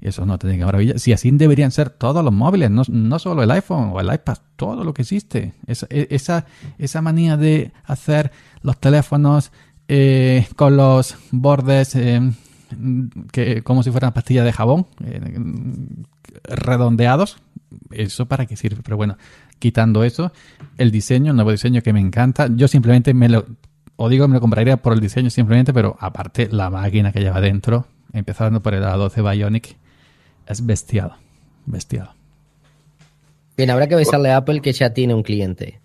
Y eso no tiene que maravilla. Si así deberían ser todos los móviles, no, no, solo el iPhone o el iPad, todo lo que existe. Esa, e, esa, esa manía de hacer los teléfonos eh, con los bordes eh, que, como si fueran pastillas de jabón, eh, redondeados, ¿Eso para qué sirve? Pero bueno, quitando eso, el diseño, el nuevo diseño que me encanta, yo simplemente me lo, o digo, me lo compraría por el diseño simplemente, pero aparte la máquina que lleva dentro, empezando por el A12 Bionic, es bestial, bestial. Bien, habrá que avisarle a Apple que ya tiene un cliente.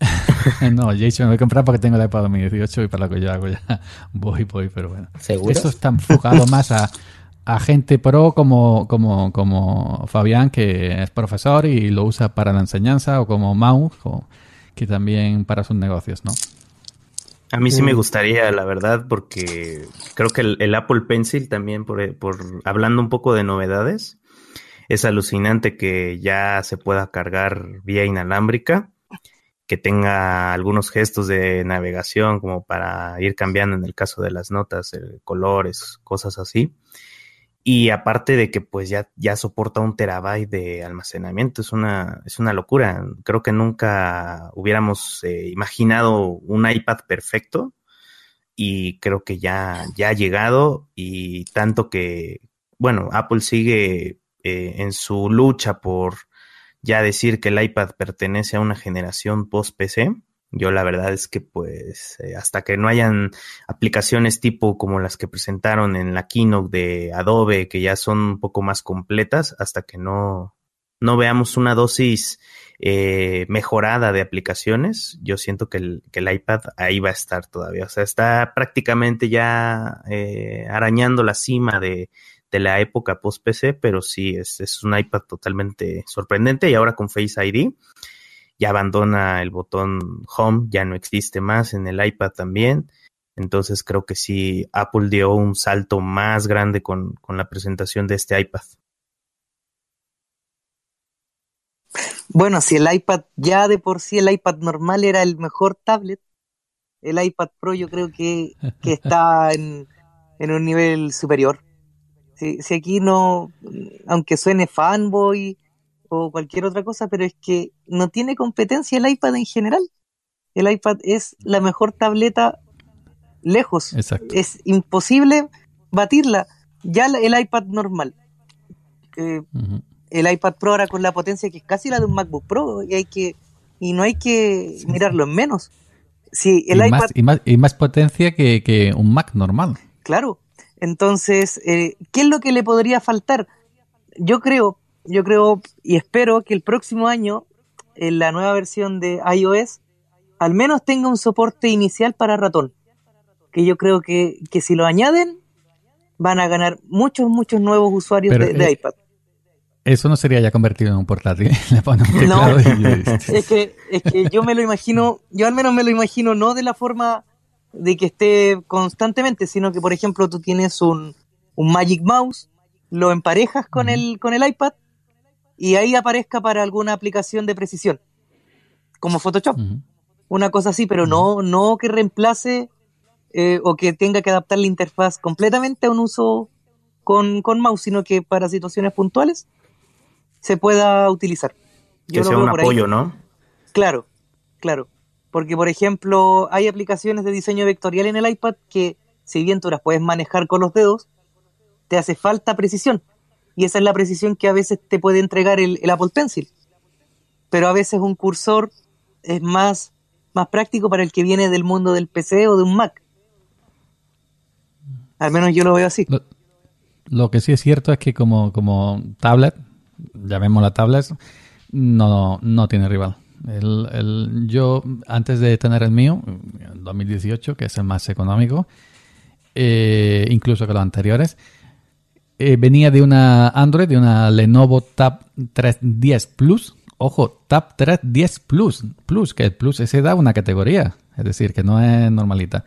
no, Jason, me voy a comprar porque tengo el iPad 2018 y para lo que yo hago ya voy, voy, pero bueno. ¿Seguro? Eso está enfocado más a a gente pro como, como, como Fabián, que es profesor y lo usa para la enseñanza, o como mouse, o, que también para sus negocios, ¿no? A mí sí me mm. gustaría, la verdad, porque creo que el, Apple Pencil también, por, por, hablando un poco de novedades, es alucinante que ya se pueda cargar vía inalámbrica, que tenga algunos gestos de navegación como para ir cambiando en el caso de las notas, eh, colores, cosas así. Y aparte de que pues ya, ya soporta un terabyte de almacenamiento, es una, es una locura. Creo que nunca hubiéramos eh, imaginado un iPad perfecto y creo que ya, ya ha llegado y tanto que, bueno, Apple sigue eh, en su lucha por ya decir que el iPad pertenece a una generación post-PC yo la verdad es que pues eh, hasta que no hayan aplicaciones tipo como las que presentaron en la keynote de Adobe, que ya son un poco más completas, hasta que no, no veamos una dosis eh, mejorada de aplicaciones, yo siento que el, que el, iPad ahí va a estar todavía. O sea, está prácticamente ya eh, arañando la cima de, de la época post-PC, pero sí, es, es un iPad totalmente sorprendente y ahora con Face ID ya abandona el botón Home, ya no existe más en el iPad también. Entonces creo que sí, Apple dio un salto más grande con, la presentación de este iPad. Bueno, si el iPad ya de por sí, el iPad normal era el mejor tablet, el iPad Pro yo creo que, está en, un nivel superior. Si, si aquí no, aunque suene fanboy, o cualquier otra cosa, pero es que no tiene competencia el iPad en general. El iPad es la mejor tableta lejos. Es imposible batirla. Ya el iPad normal. Eh, el iPad Pro ahora con la potencia que es casi la de un MacBook Pro y hay que y no hay que mirarlo en menos. sí el y, iPad, más, y, más, potencia que, que, un Mac normal. Claro. Entonces, eh, ¿qué es lo que le podría faltar? Yo creo, yo creo y espero que el próximo año, en la nueva versión de iOS, al menos tenga un soporte inicial para ratón. Que yo creo que, si lo añaden, van a ganar muchos, muchos nuevos usuarios de, eh, iPad. Eso no sería ya convertido en un portátil. no, este. es, que, es que yo me lo imagino, yo al menos me lo imagino no de la forma de que esté constantemente, sino que, por ejemplo, tú tienes un, un Magic Mouse, lo emparejas con, el, con el iPad y ahí aparezca para alguna aplicación de precisión, como Photoshop, una cosa así, pero no, no que reemplace eh, o que tenga que adaptar la interfaz completamente a un uso con, con mouse, sino que para situaciones puntuales se pueda utilizar. Yo que sea un apoyo, ¿no? Claro, claro. Porque, por ejemplo, hay aplicaciones de diseño vectorial en el iPad que, si bien tú las puedes manejar con los dedos, te hace falta precisión. Y esa es la precisión que a veces te puede entregar el, Apple Pencil. Pero a veces un cursor es más, más práctico para el que viene del mundo del PC o de un Mac. Al menos yo lo veo así. Lo, que sí es cierto es que como, como tablet, llamémosla tablet, no, no tiene rival. yo, antes de tener el mío, en 2018, que es el más económico, eh, incluso que los anteriores, eh, venía de una Android, de una Lenovo Tab 310 Plus. Ojo, Tab 310 Plus, Plus, que el Plus ese da una categoría, es decir, que no es normalita.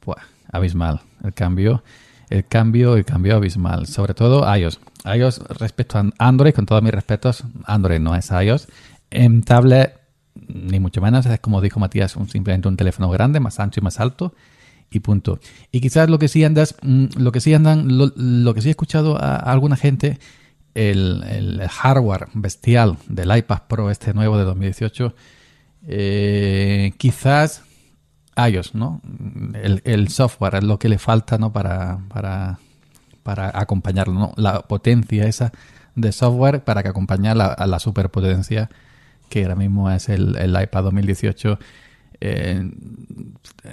Pues, abismal, el cambio, el cambio, el cambio abismal, sobre todo iOS. iOS respecto a Android, con todos mis respetos, Android no es iOS. En tablet, ni mucho menos, es como dijo Matías, simplemente un teléfono grande, más ancho y más alto y punto. Y quizás lo que sí andas, mm, lo que sí andan, lo, que sí he escuchado a, alguna gente, el, hardware bestial del iPad Pro, este nuevo de 2018, eh, quizás iOS, ¿no? El, software es lo que le falta, ¿no? Para, para, para acompañarlo, ¿no? La potencia esa de software para que acompañe a la superpotencia que ahora mismo es el, el iPad 2018. Eh,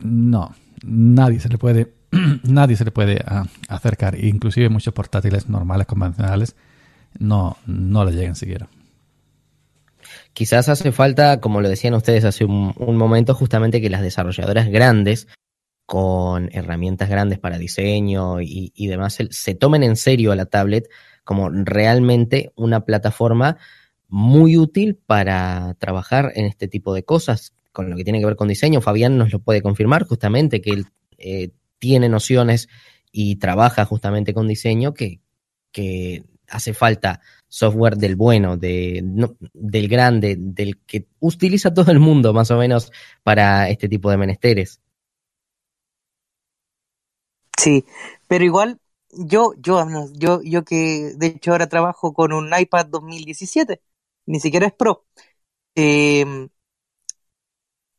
no, nadie se le puede, nadie se le puede ah, acercar. Inclusive muchos portátiles normales, convencionales, no, no le llegan siquiera. Quizás hace falta, como lo decían ustedes hace un, momento, justamente que las desarrolladoras grandes con herramientas grandes para diseño y, y, demás, se tomen en serio a la tablet como realmente una plataforma muy útil para trabajar en este tipo de cosas, con lo que tiene que ver con diseño. Fabián nos lo puede confirmar justamente, que él eh, tiene nociones y trabaja justamente con diseño, que, hace falta software del bueno, de, del grande, del que utiliza todo el mundo más o menos para este tipo de menesteres. Sí, pero igual yo, yo, yo, yo que de hecho ahora trabajo con un iPad 2017, ni siquiera es Pro. Em,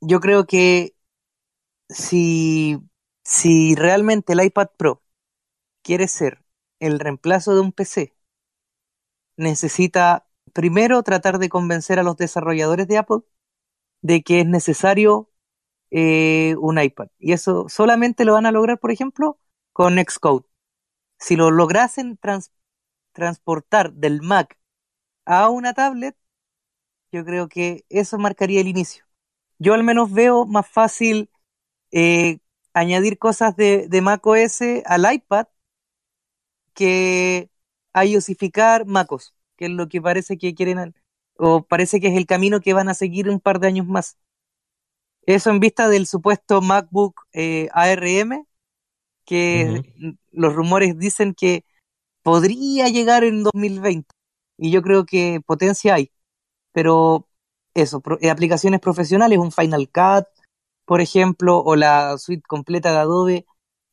yo creo que si, si realmente el iPad Pro quiere ser el reemplazo de un PC, necesita primero tratar de convencer a los desarrolladores de Apple de que es necesario eh, un iPad. Y eso solamente lo van a lograr, por ejemplo, con Xcode. Si lo lograsen transportar del Mac a una tablet, yo creo que eso marcaría el inicio yo al menos veo más fácil eh, añadir cosas de, macOS al iPad que iosificar MacOS, que es lo que parece que quieren, o parece que es el camino que van a seguir un par de años más. Eso en vista del supuesto MacBook eh, ARM, que los rumores dicen que podría llegar en 2020. Y yo creo que potencia hay. Pero eso, eh, aplicaciones profesionales, un Final Cut, por ejemplo, o la suite completa de Adobe,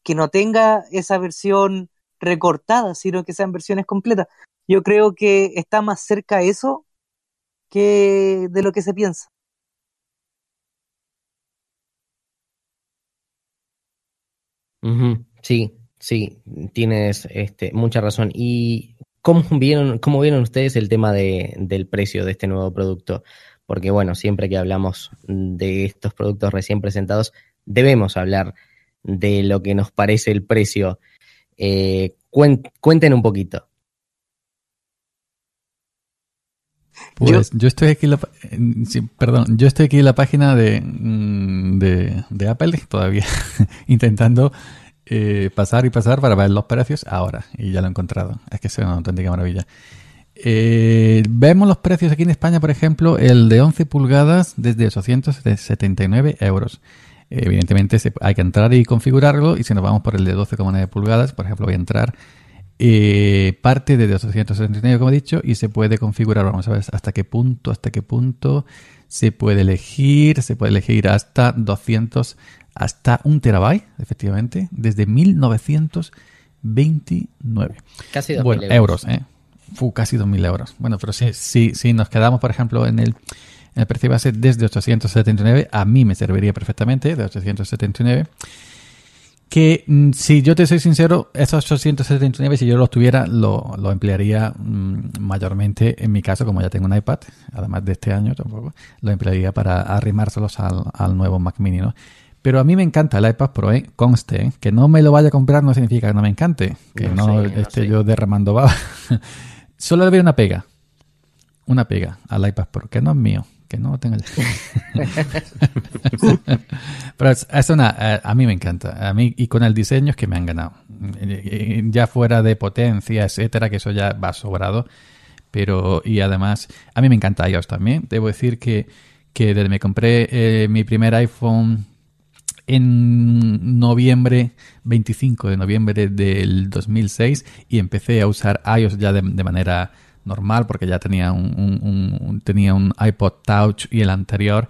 que no tenga esa versión recortada, sino que sean versiones completas. Yo creo que está más cerca eso que de lo que se piensa. Sí, sí, tienes este, mucha razón. ¿Y cómo vieron, vieron ustedes el tema del precio de este nuevo producto? porque bueno, siempre que hablamos de estos productos recién presentados, debemos hablar de lo que nos parece el precio. Eh, cuenten un poquito. Pues yo, estoy aquí en la, perdón, yo estoy aquí en la página de, mm, Apple todavía intentando eh, pasar y pasar para ver los precios ahora y ya lo he encontrado. Es que es una auténtica maravilla. Eh, vemos los precios aquí en España, por ejemplo, el de 11 pulgadas desde 879 euros. evidentemente hay que entrar y configurarlo y si nos vamos por el de 12,9 pulgadas, por ejemplo, voy a entrar eh, parte de 879, como he dicho, y se puede configurar, vamos a ver hasta qué punto, hasta qué punto se puede elegir, se puede elegir hasta 200, hasta un terabyte, efectivamente, desde 1929. Casi 2000 euros. euros ¿eh? fue casi 2.000 euros. Bueno, pero si, si, nos quedamos, por ejemplo, en el, precio base desde 879, a mí me serviría perfectamente de 879 que mm, si yo te soy sincero, esos 879, si yo los tuviera, lo, emplearía mm, mayormente, en mi caso, como ya tengo un iPad, además de este año tampoco, lo emplearía para arrimárselos al, nuevo Mac mini, ¿no? Pero a mí me encanta el iPad Pro, ¿eh? conste, ¿eh? que no me lo vaya a comprar no significa que no me encante, que no, esté yo derramando baba. Solo le veo una pega. Una pega al iPad Pro, que no es mío, que no tenga Pero es, eh, a, mí me encanta. A mí, y con el diseño es que me han ganado. Eh, eh, ya fuera de potencia, etcétera, que eso ya va sobrado. Pero, y además, a mí me encanta iOS también. Debo decir que, desde que me compré mi primer iPhone en noviembre, 25 de noviembre del 2006, y empecé a usar iOS ya de, manera normal, porque ya tenía un, tenía un iPod Touch y el anterior,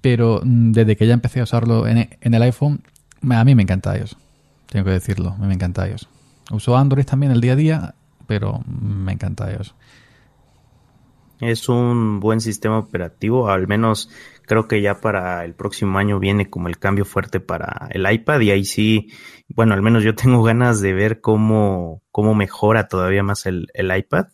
pero mm, desde que ya empecé a usarlo en, el iPhone, a mí me encanta iOS, tengo que decirlo, me encanta iOS. Uso Android también el día a día, pero me encanta iOS. Es un buen sistema operativo, al menos creo que ya para el próximo año viene como el cambio fuerte para el iPad y ahí sí, bueno, al menos yo tengo ganas de ver cómo, cómo mejora todavía más el, iPad.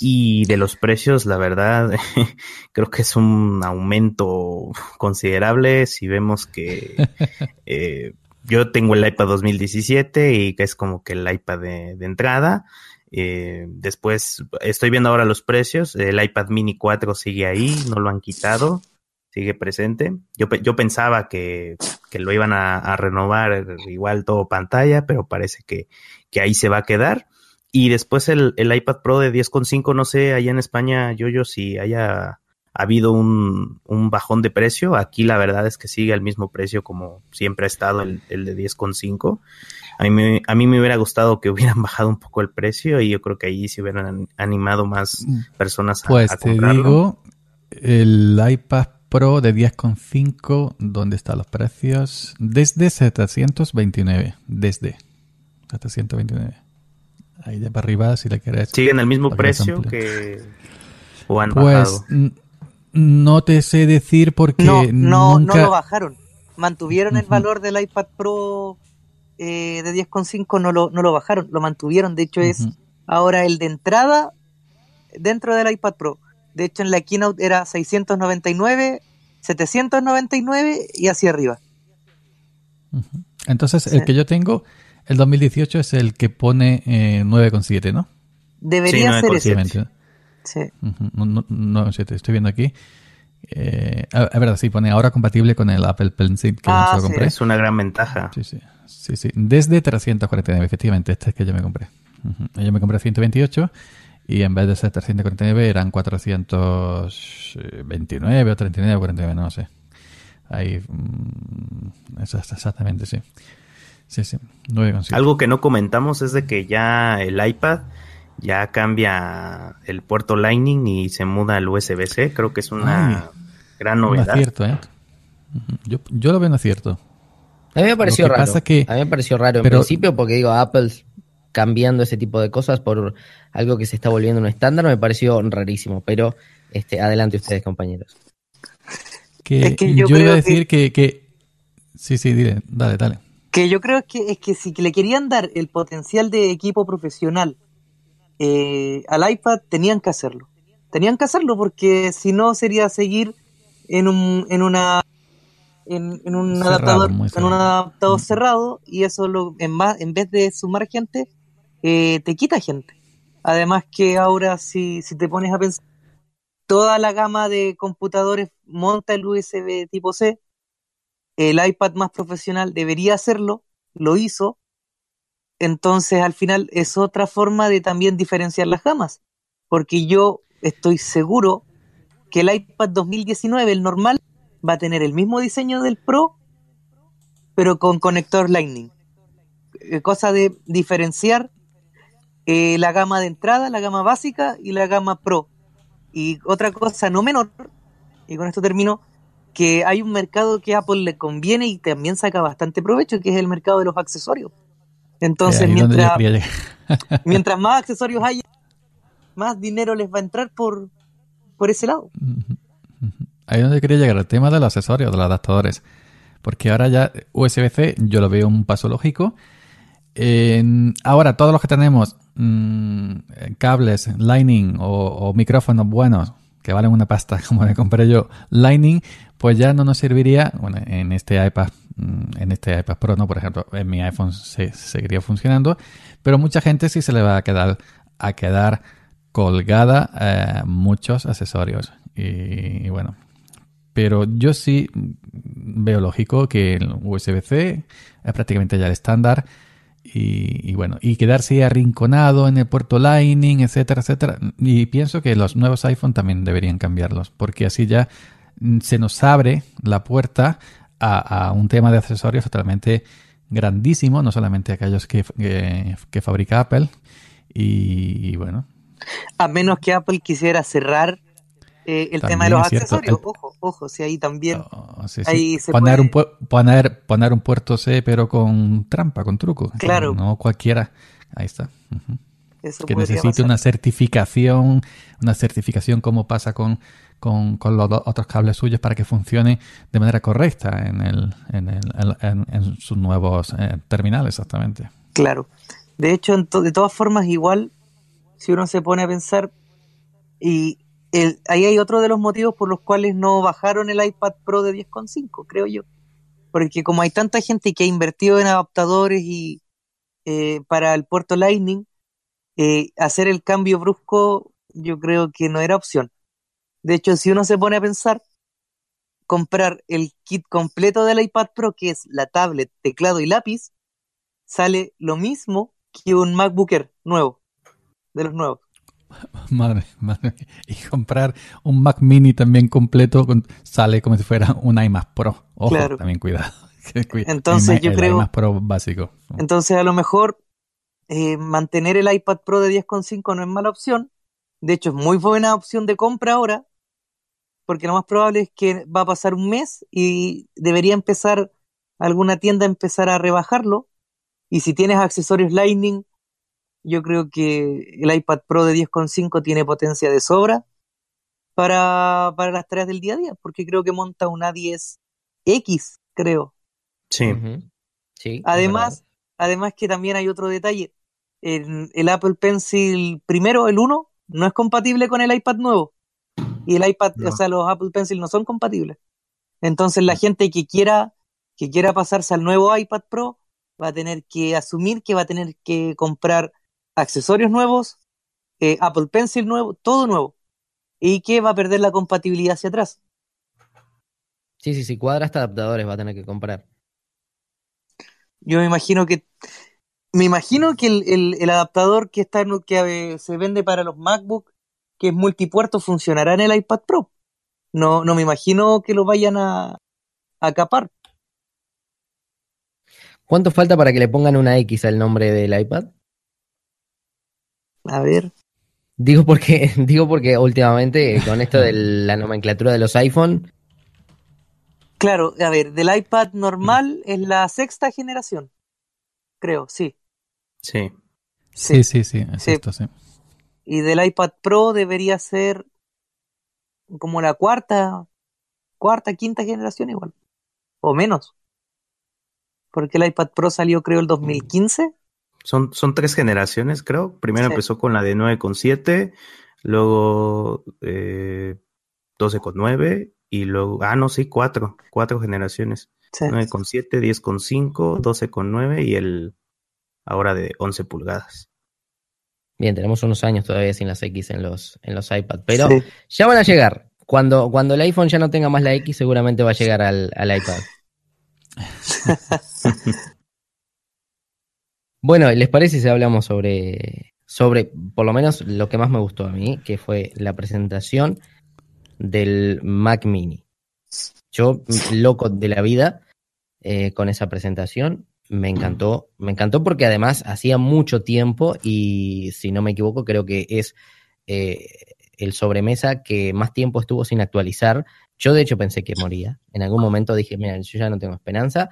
Y de los precios, la verdad, creo que es un aumento considerable si vemos que eh, yo tengo el iPad 2017 y que es como que el iPad de, entrada. Eh, después estoy viendo ahora los precios. El iPad mini 4 sigue ahí, no lo han quitado sigue presente. Yo, pensaba que, lo iban a, renovar igual todo pantalla, pero parece que, ahí se va a quedar. Y después el, iPad Pro de 10.5, no sé, allá en España, yo, yo, si haya habido un, bajón de precio. Aquí la verdad es que sigue al mismo precio como siempre ha estado el, de 10,5. A mí, a mí me hubiera gustado que hubieran bajado un poco el precio y yo creo que ahí se hubieran animado más mm. personas a, pues comprarlo. Pues te digo, el iPad Pro de 10,5, ¿dónde están los precios? Desde 729, desde 729. Ahí de para arriba, si la querés. ¿Siguen el mismo precio que... o han pues, No te sé decir porque no, no, no lo bajaron. Mantuvieron el valor del iPad Pro eh, de 10,5, no lo, no lo bajaron, lo mantuvieron. De hecho, es ahora el de entrada dentro del iPad Pro de hecho, en la keynote era 699, 799 y hacia arriba. Entonces, el que yo tengo, el 2018 es el que pone 9,7, eh, ¿no? Debería ser ese. Sí. estoy viendo aquí. Es eh, verdad, sí, pone ahora compatible con el Apple Pencil que ah, sí. compré. Es una gran ventaja. Sí, sí, sí, sí. Desde 349, efectivamente, este es que yo me compré. Yo me compré 128 y en vez de ser 349 eran 429 o 39 o 49, no sé. Ahí, mm, exactamente, sí. Sí, sí, Algo que no comentamos es de que ya el iPad ya cambia el puerto Lightning y se muda al USB-C. Creo que es una gran novedad. es cierto, ¿eh? Yo, lo veo en acierto. A mí me pareció raro. a mí me pareció raro en principio porque digo, Apple cambiando ese tipo de cosas por algo que se está volviendo un estándar me pareció rarísimo, pero este, adelante ustedes, compañeros. Que yo, iba a decir que, que, Sí, sí, dale, dale. Que yo creo que es que si le querían dar el potencial de equipo profesional eh, al iPad, tenían que hacerlo. Tenían que hacerlo porque si no sería seguir en, un, en una en, un, adaptador, en un cerrado y eso en, más, en vez de sumar gente eh, te quita gente. Además que ahora si, si te pones a pensar, toda la gama de computadores monta el USB tipo C, el iPad más profesional debería hacerlo, lo hizo, entonces al final es otra forma de también diferenciar las gamas, porque yo estoy seguro que el iPad 2019, el normal, va a tener el mismo diseño del Pro, pero con conector Lightning. Eh, cosa de diferenciar eh, la gama de entrada, la gama básica y la gama pro. Y otra cosa no menor, y con esto termino, que hay un mercado que a Apple le conviene y también saca bastante provecho, que es el mercado de los accesorios. Entonces, mientras, mientras más accesorios haya, más dinero les va a entrar por, por ese lado. Ahí es donde quería llegar, el tema de los accesorios, de los adaptadores. Porque ahora ya eh, USB-C yo lo veo un paso lógico. ahora, todos los que tenemos Mm, eh, cables Lightning o, micrófonos buenos que valen una pasta como le compré yo Lightning, pues ya no nos serviría, en este iPad, mm, en este iPad Pro, no, por ejemplo, en mi iPhone seguiría funcionando, pero mucha gente sí se le va a quedar a quedar colgada eh, muchos accesorios y, y bueno, pero yo sí mm, veo lógico que el USB-C es prácticamente ya el estándar y, bueno, y quedarse arrinconado en el puerto Lightning, etcétera, etcétera. Y pienso que los nuevos iPhone también deberían cambiarlos, porque así ya mm, se nos abre la puerta a, un tema de accesorios totalmente grandísimo, no solamente aquellos que, fabrica Apple. y, bueno. A menos que Apple quisiera cerrar eh, el tema de los accesorios, ojo, ojo, si ahí también. Oh, un, poner, poner un puerto C, pero con trampa, con truco. Claro. No cualquiera. Ahí está. que necesite una certificación, una certificación como pasa con, con, los otros cables suyos para que funcione de manera correcta en, el, en, el, en, sus nuevos eh, terminales, exactamente. Claro. De hecho, de todas formas, igual, si uno se pone a pensar, y ahí hay otro de los motivos por los cuales no bajaron el iPad Pro de 10,5, creo yo. Porque como hay tanta gente que ha invertido en adaptadores y eh, para el puerto Lightning, eh, hacer el cambio brusco yo creo que no era opción. De hecho, si uno se pone a pensar, comprar el kit completo del iPad Pro, que es la tablet, teclado y lápiz, sale lo mismo que un MacBooker nuevo, de los nuevos. Madre, Y comprar un Mac mini también completo con, sale como si fuera un iMac Pro. Ojo, también cuidado. entonces yo creo... Pro básico. Entonces a lo mejor eh, mantener el iPad Pro de 10,5 no es mala opción. De hecho es muy buena opción de compra ahora. Porque lo más probable es que va a pasar un mes y debería empezar alguna tienda a empezar a rebajarlo. Y si tienes accesorios Lightning, yo creo que el iPad Pro de 10,5 tiene potencia de sobra para, las tareas del día a día, porque creo que monta una 10X, creo. Sí. además, además que también hay otro detalle. El, Apple Pencil primero, el 1, no es compatible con el iPad nuevo. Y el iPad, o sea, los Apple Pencil no son compatibles. Entonces la gente que quiera, que quiera pasarse al nuevo iPad Pro va a tener que asumir que va a tener que comprar accesorios nuevos, eh, Apple Pencil nuevo, todo nuevo. Y qué? va a perder la compatibilidad hacia atrás. Sí, sí, sí, cuadra hasta adaptadores va a tener que comprar. Yo me imagino que. Me imagino que el, adaptador que, está, que eh, se vende para los MacBooks, que es multipuerto, funcionará en el iPad Pro. No, no me imagino que lo vayan a, a acapar. ¿Cuánto falta para que le pongan una X al nombre del iPad? A ver. Digo porque, digo porque últimamente con esto de la nomenclatura de los iPhone. Claro, a ver, del iPad normal es la sexta generación. Creo, sí. Sí. Sí, sí, sí, es sí. sí. Y del iPad Pro debería ser como la cuarta, cuarta, quinta generación igual. O menos. Porque el iPad Pro salió creo el 2015 son, tres generaciones, creo. Primero empezó con la de 9,7, luego eh, 12,9 y luego, ah, no, sí, cuatro, cuatro generaciones. 9,7, 10,5, 12,9 y el ahora de 11 pulgadas. Bien, tenemos unos años todavía sin las X en los, en los iPad, pero ya van a llegar. Cuando, cuando el iPhone ya no tenga más la X, seguramente va a llegar al, al iPad. Bueno, ¿les parece si hablamos sobre, sobre, por lo menos lo que más me gustó a mí, que fue la presentación del Mac Mini? Yo, loco de la vida, eh, con esa presentación, me encantó, me encantó porque además hacía mucho tiempo y si no me equivoco creo que es eh, el sobremesa que más tiempo estuvo sin actualizar. Yo de hecho pensé que moría. En algún momento dije, mira, yo ya no tengo esperanza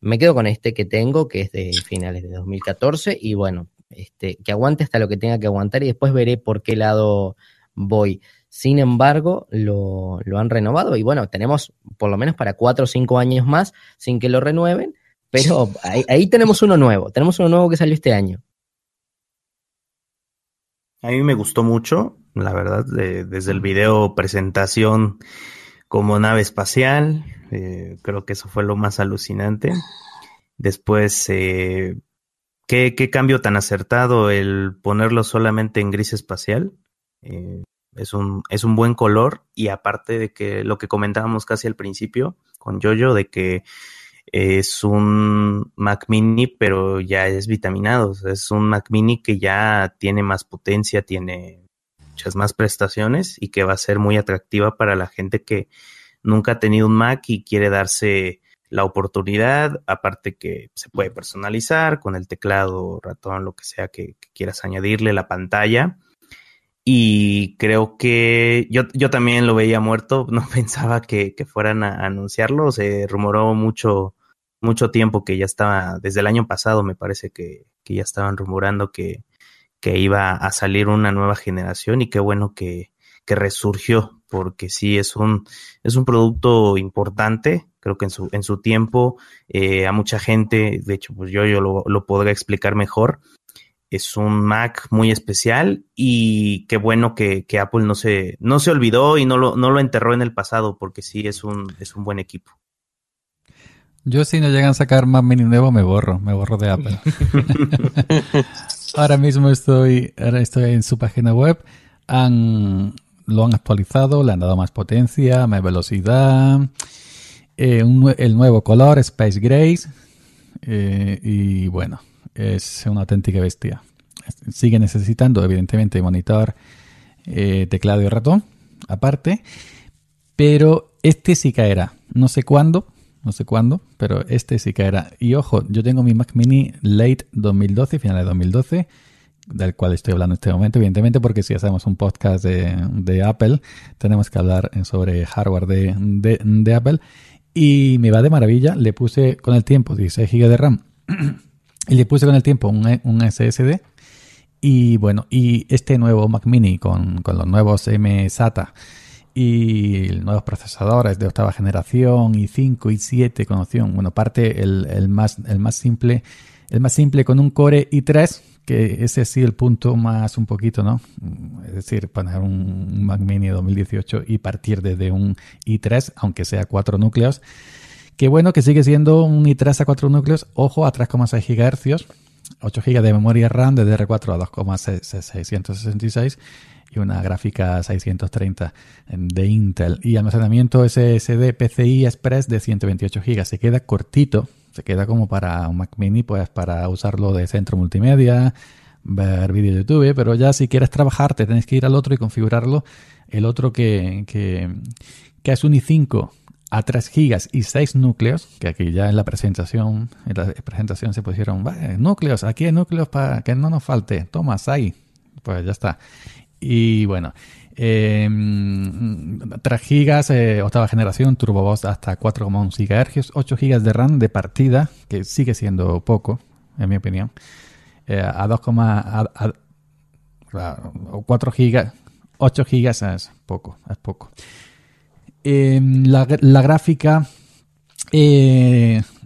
me quedo con este que tengo, que es de finales de 2014, y bueno, este, que aguante hasta lo que tenga que aguantar y después veré por qué lado voy. Sin embargo, lo, lo han renovado y bueno, tenemos por lo menos para cuatro o cinco años más sin que lo renueven, pero ahí, tenemos uno nuevo, tenemos uno nuevo que salió este año. A mí me gustó mucho, la verdad, desde el video presentación como nave espacial, eh, creo que eso fue lo más alucinante. Después, eh, ¿qué, ¿qué, cambio tan acertado el ponerlo solamente en gris espacial. Eh, es, un, es un buen color y aparte de que lo que comentábamos casi al principio con Jojo, de que es un Mac mini, pero ya es vitaminado. es un Mac mini que ya tiene más potencia, tiene muchas más prestaciones y que va a ser muy atractiva para la gente que, nunca ha tenido un Mac y quiere darse la oportunidad, aparte que se puede personalizar con el teclado, ratón, lo que sea que, quieras añadirle, la pantalla. Y creo que yo, también lo veía muerto, no pensaba que, fueran a anunciarlo, se rumoró mucho, mucho tiempo que ya estaba, desde el año pasado me parece que, ya estaban rumorando que, que iba a salir una nueva generación y qué bueno que, que resurgió porque sí es un, es un producto importante, creo que en su, tiempo eh, a mucha gente, de hecho pues yo, yo lo, lo podré explicar mejor, es un Mac muy especial y qué bueno que, Apple no se, no se olvidó y no lo, no lo enterró en el pasado porque sí es un, es un buen equipo. Yo si no llegan a sacar más mini nuevo me borro, me borro de Apple. ahora mismo estoy, estoy en su página web. Han lo han actualizado, le han dado más potencia, más velocidad, eh, el nuevo color, Space Grace, eh, y bueno, es una auténtica bestia. Sigue necesitando, evidentemente, monitor, eh, teclado y ratón, aparte, pero este sí caerá, no sé cuándo, no sé cuándo, pero este sí caerá. Y ojo, yo tengo mi Mac Mini late 2012, finales de 2012 del cual estoy hablando en este momento, evidentemente, porque si hacemos un podcast de, Apple, tenemos que hablar eh, sobre hardware de, Apple. Y me va de maravilla, le puse con el tiempo 16 GB de RAM y le puse con el tiempo un, SSD. Y bueno, y este nuevo Mac Mini con, los nuevos SATA y nuevos procesadores de octava generación, y 5 y 7 con opción, bueno, parte el, más, el más simple, el más simple con un Core i3 que ese sí el punto más un poquito, ¿no? Es decir, poner un Mac Mini 2018 y partir desde un i3, aunque sea cuatro núcleos. Qué bueno, que sigue siendo un i3 a cuatro núcleos, ojo, a 3,6 GHz, 8 GB de memoria RAM de DR4 a 2,666 y una gráfica 630 de Intel. Y almacenamiento SSD PCI Express de 128 GB. Se queda cortito se queda como para un Mac Mini, pues para usarlo de centro multimedia, ver vídeo de YouTube, pero ya si quieres trabajar te tenés que ir al otro y configurarlo. El otro que, es un i5 a 3 gigas y 6 núcleos, que aquí ya en la presentación, en la presentación se pusieron, núcleos, aquí hay núcleos para que no nos falte, tomas ahí, pues ya está. Y bueno, 3 eh, GB eh, octava generación, Turbo hasta 4,1 GHz, 8 GB de RAM de partida, que sigue siendo poco, en mi opinión. Eh, a 2, a, 4 GB, 8 GB es poco, es poco. Eh, la, la, gráfica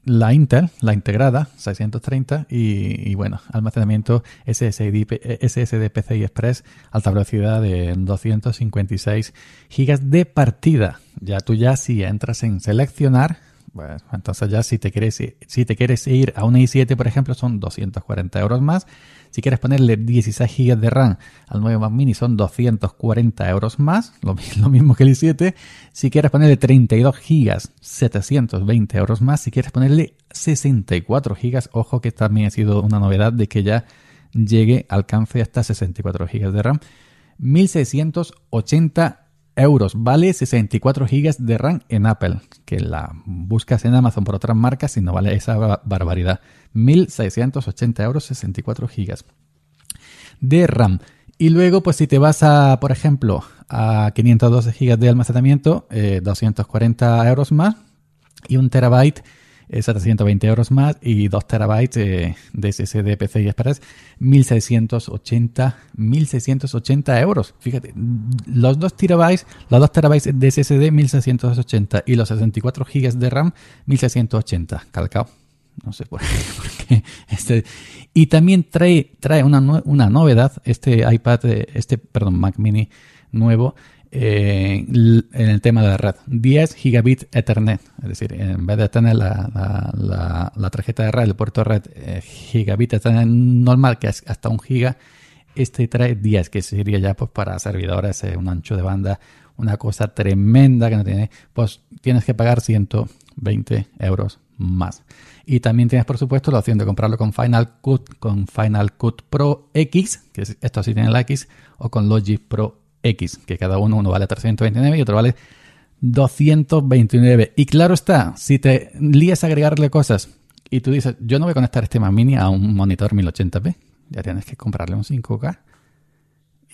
la Intel, la integrada 630 y, bueno, almacenamiento SSD, SSD PCI Express, alta velocidad de 256 GB de partida. Ya tú ya si entras en seleccionar, entonces ya si te quieres si te quieres ir a una i7, por ejemplo, son 240 euros más. Si quieres ponerle 16 GB de RAM al nuevo Mac Mini son 240 euros más, lo, mismo que el i7. Si quieres ponerle 32 GB, 720 euros más. Si quieres ponerle 64 GB, ojo que también ha sido una novedad de que ya llegue, al alcance hasta 64 GB de RAM. 1680 euros. Vale 64 gigas de RAM en Apple, que la buscas en Amazon por otras marcas y no vale esa barbaridad. 1.680 euros, 64 gigas de RAM. Y luego, pues si te vas a, por ejemplo, a 512 gigas de almacenamiento, 240 eh, euros más y un terabyte 320 euros más y 2 terabytes eh, de SSD, PC y Express, 1680, 1680 euros. Fíjate, los 2 terabytes, los 2 terabytes de SSD, 1680 y los 64 GB de RAM, 1680. Calcao. No sé por qué. Este. y también trae, trae una, una novedad este iPad, eh, este, perdón, Mac mini nuevo eh, en el tema de la red. 10 gigabit Ethernet. Es decir, en vez de tener la, tarjeta de red, el puerto red eh, gigabit Ethernet normal, que es hasta un giga, este trae 10, que sería ya pues, para servidores, eh, un ancho de banda, una cosa tremenda que no tiene. Pues tienes que pagar 120 euros más. Y también tienes, por supuesto, la opción de comprarlo con Final Cut, con Final Cut Pro X, que esto sí tiene la X, o con Logic Pro X, que cada uno, uno vale 329 y otro vale 229. Y claro está, si te lías a agregarle cosas y tú dices, yo no voy a conectar este Mac Mini a un monitor 1080p, ya tienes que comprarle un 5K.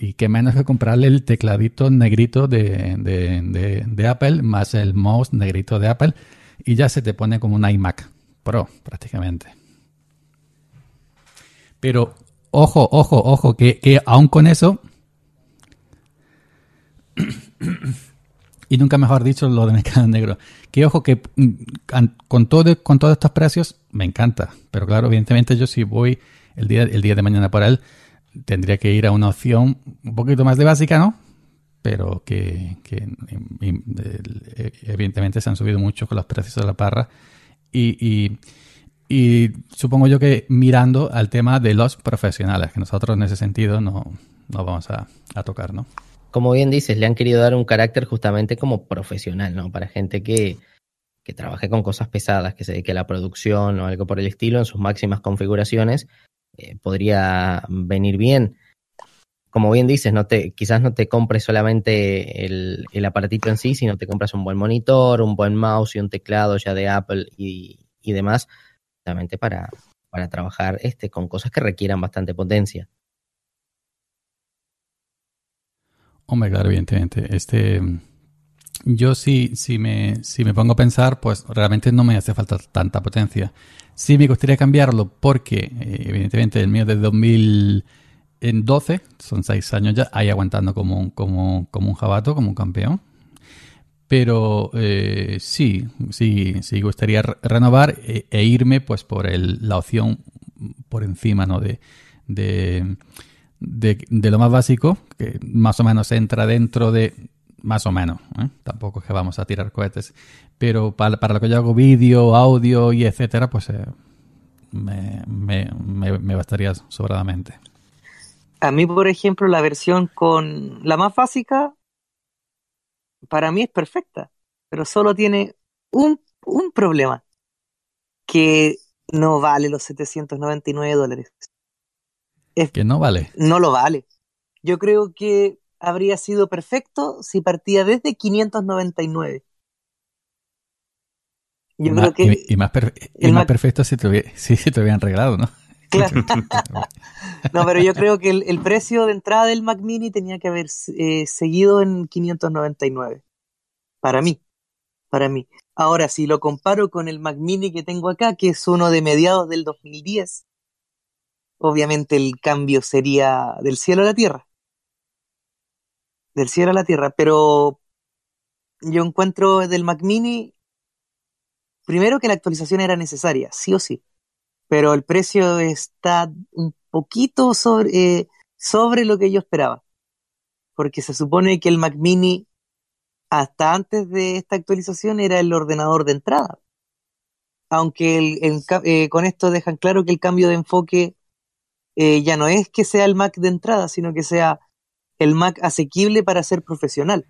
Y qué menos que comprarle el tecladito negrito de, de, de, Apple más el mouse negrito de Apple y ya se te pone como un iMac Pro prácticamente. Pero ojo, ojo, ojo, que aún con eso y nunca mejor dicho lo de mercado negro. Que ojo que mm, con, con todos estos precios me encanta. Pero claro, evidentemente yo si voy el día, el día de mañana por él, tendría que ir a una opción un poquito más de básica, ¿no? Pero que, eh, evidentemente se han subido mucho con los precios de la parra. Y, supongo yo que mirando al tema de los profesionales, que nosotros en ese sentido no, vamos a tocar, ¿no? como bien dices, le han querido dar un carácter justamente como profesional, ¿no? Para gente que, trabaje con cosas pesadas, que se dedique a la producción o algo por el estilo, en sus máximas configuraciones, eh, podría venir bien. Como bien dices, no te, quizás no te compres solamente el, aparatito en sí, sino te compras un buen monitor, un buen mouse y un teclado ya de Apple y, y demás, justamente para, para trabajar este, con cosas que requieran bastante potencia. Hombre, oh claro, evidentemente. Este, yo sí, si, me, si me pongo a pensar, pues realmente no me hace falta tanta potencia. Sí me gustaría cambiarlo porque, eh, evidentemente, el mío de 2012, son seis años ya, ahí aguantando como un, como, un jabato, como un campeón. Pero eh, sí, sí, sí gustaría renovar eh, e, irme pues por el, la opción por encima, ¿no? de de, lo más básico, que más o menos entra dentro de más o menos. ¿eh? Tampoco es que vamos a tirar cohetes. Pero para, lo que yo hago vídeo, audio y etcétera, pues eh, me, me, me, bastaría sobradamente. A mí, por ejemplo, la versión con la más básica, para mí es perfecta, pero solo tiene un, un problema, que no vale los 799 dólares que no vale. No lo vale. Yo creo que habría sido perfecto si partía desde 599. y, más, perfecto si te, hubieran regalado, ¿no? Claro. no, pero yo creo que el, precio de entrada del Mac Mini tenía que haber eh, seguido en 599. Para mí. Para mí. Ahora, si lo comparo con el Mac Mini que tengo acá, que es uno de mediados del 2010, obviamente el cambio sería del cielo a la tierra. Del cielo a la tierra, pero yo encuentro del Mac Mini, primero que la actualización era necesaria, sí o sí, pero el precio está un poquito sobre, eh, sobre lo que yo esperaba, porque se supone que el Mac Mini hasta antes de esta actualización era el ordenador de entrada aunque eh, con esto dejan claro que el cambio de enfoque eh, ya no es que sea el Mac de entrada, sino que sea el Mac asequible para ser profesional,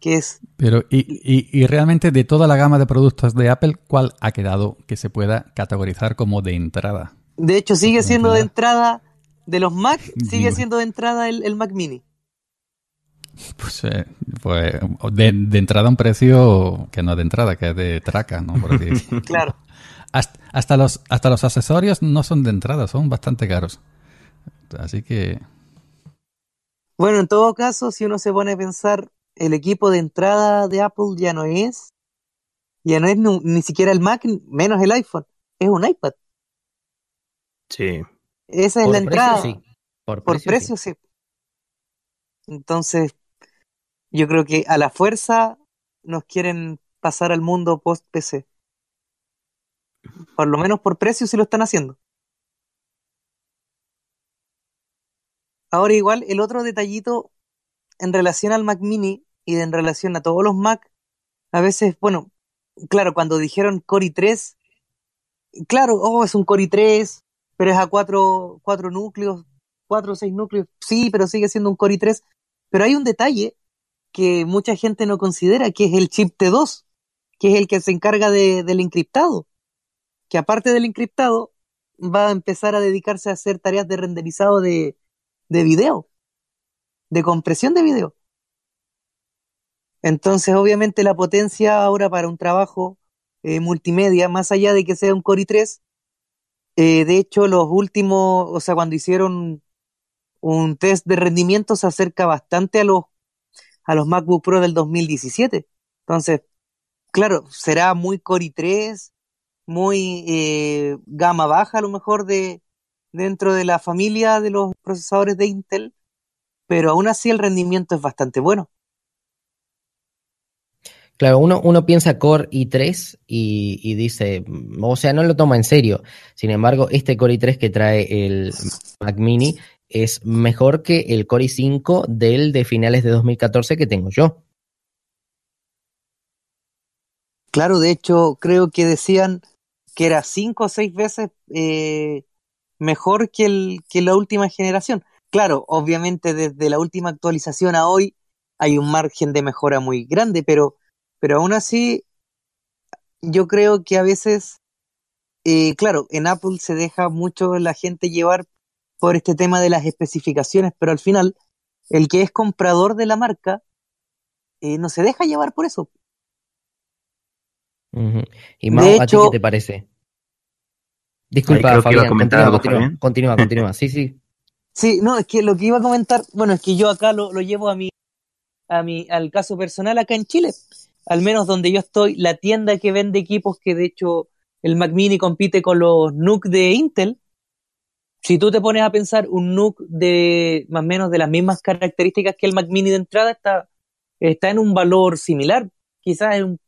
que es... Pero, y, y, realmente de toda la gama de productos de Apple, ¿cuál ha quedado que se pueda categorizar como de entrada? De hecho, sigue siendo de entrada, de los Mac, sigue siendo de entrada el, Mac Mini. Pues, eh, pues de, de, entrada a un precio que no es de entrada, que es de traca, ¿no? claro hasta, los, hasta los accesorios no son de entrada, son bastante caros. Así que... Bueno, en todo caso, si uno se pone a pensar, el equipo de entrada de Apple ya no es, ya no es ni, siquiera el Mac, menos el iPhone, es un iPad. Sí. Esa es la entrada. Precio, Por, precio, sí. Entonces, yo creo que a la fuerza nos quieren pasar al mundo post-PC. Por lo menos por precio sí lo están haciendo. Ahora igual, el otro detallito en relación al Mac Mini y en relación a todos los Mac, a veces, bueno, claro, cuando dijeron Core i3, claro, oh, es un Core i3, pero es a cuatro, núcleos, cuatro o seis núcleos, sí, pero sigue siendo un Core i3. Pero hay un detalle que mucha gente no considera, que es el chip T2, que es el que se encarga de, del encriptado que aparte del encriptado, va a empezar a dedicarse a hacer tareas de renderizado de, de video, de compresión de video. Entonces, obviamente, la potencia ahora para un trabajo eh, multimedia, más allá de que sea un Core i3, eh, de hecho, los últimos, o sea, cuando hicieron un test de rendimiento, se acerca bastante a los, a los MacBook Pro del 2017. Entonces, claro, será muy Core i3, muy eh, gama baja a lo mejor de dentro de la familia de los procesadores de Intel, pero aún así el rendimiento es bastante bueno. Claro, uno, piensa Core i3 y, y, dice, mm, o sea, no lo toma en serio. Sin embargo, este Core i3 que trae el Mac Mini es mejor que el Core i5 del de finales de 2014 que tengo yo. Claro, de hecho, creo que decían que era cinco o seis veces eh, mejor que, el, que la última generación. Claro, obviamente desde la última actualización a hoy hay un margen de mejora muy grande, pero, pero aún así yo creo que a veces, eh, claro, en Apple se deja mucho la gente llevar por este tema de las especificaciones, pero al final el que es comprador de la marca eh, no se deja llevar por eso. Y más de qué te parece? Disculpa, Fabián, continúa, continúa, continúa, sí, sí. Sí, no, es que lo que iba a comentar, bueno, es que yo acá lo, llevo a mi, a mi, al caso personal acá en Chile, al menos donde yo estoy, la tienda que vende equipos que de hecho el Mac Mini compite con los NUC de Intel, si tú te pones a pensar un NUC de más o menos de las mismas características que el Mac Mini de entrada, está, está en un valor similar, quizás es un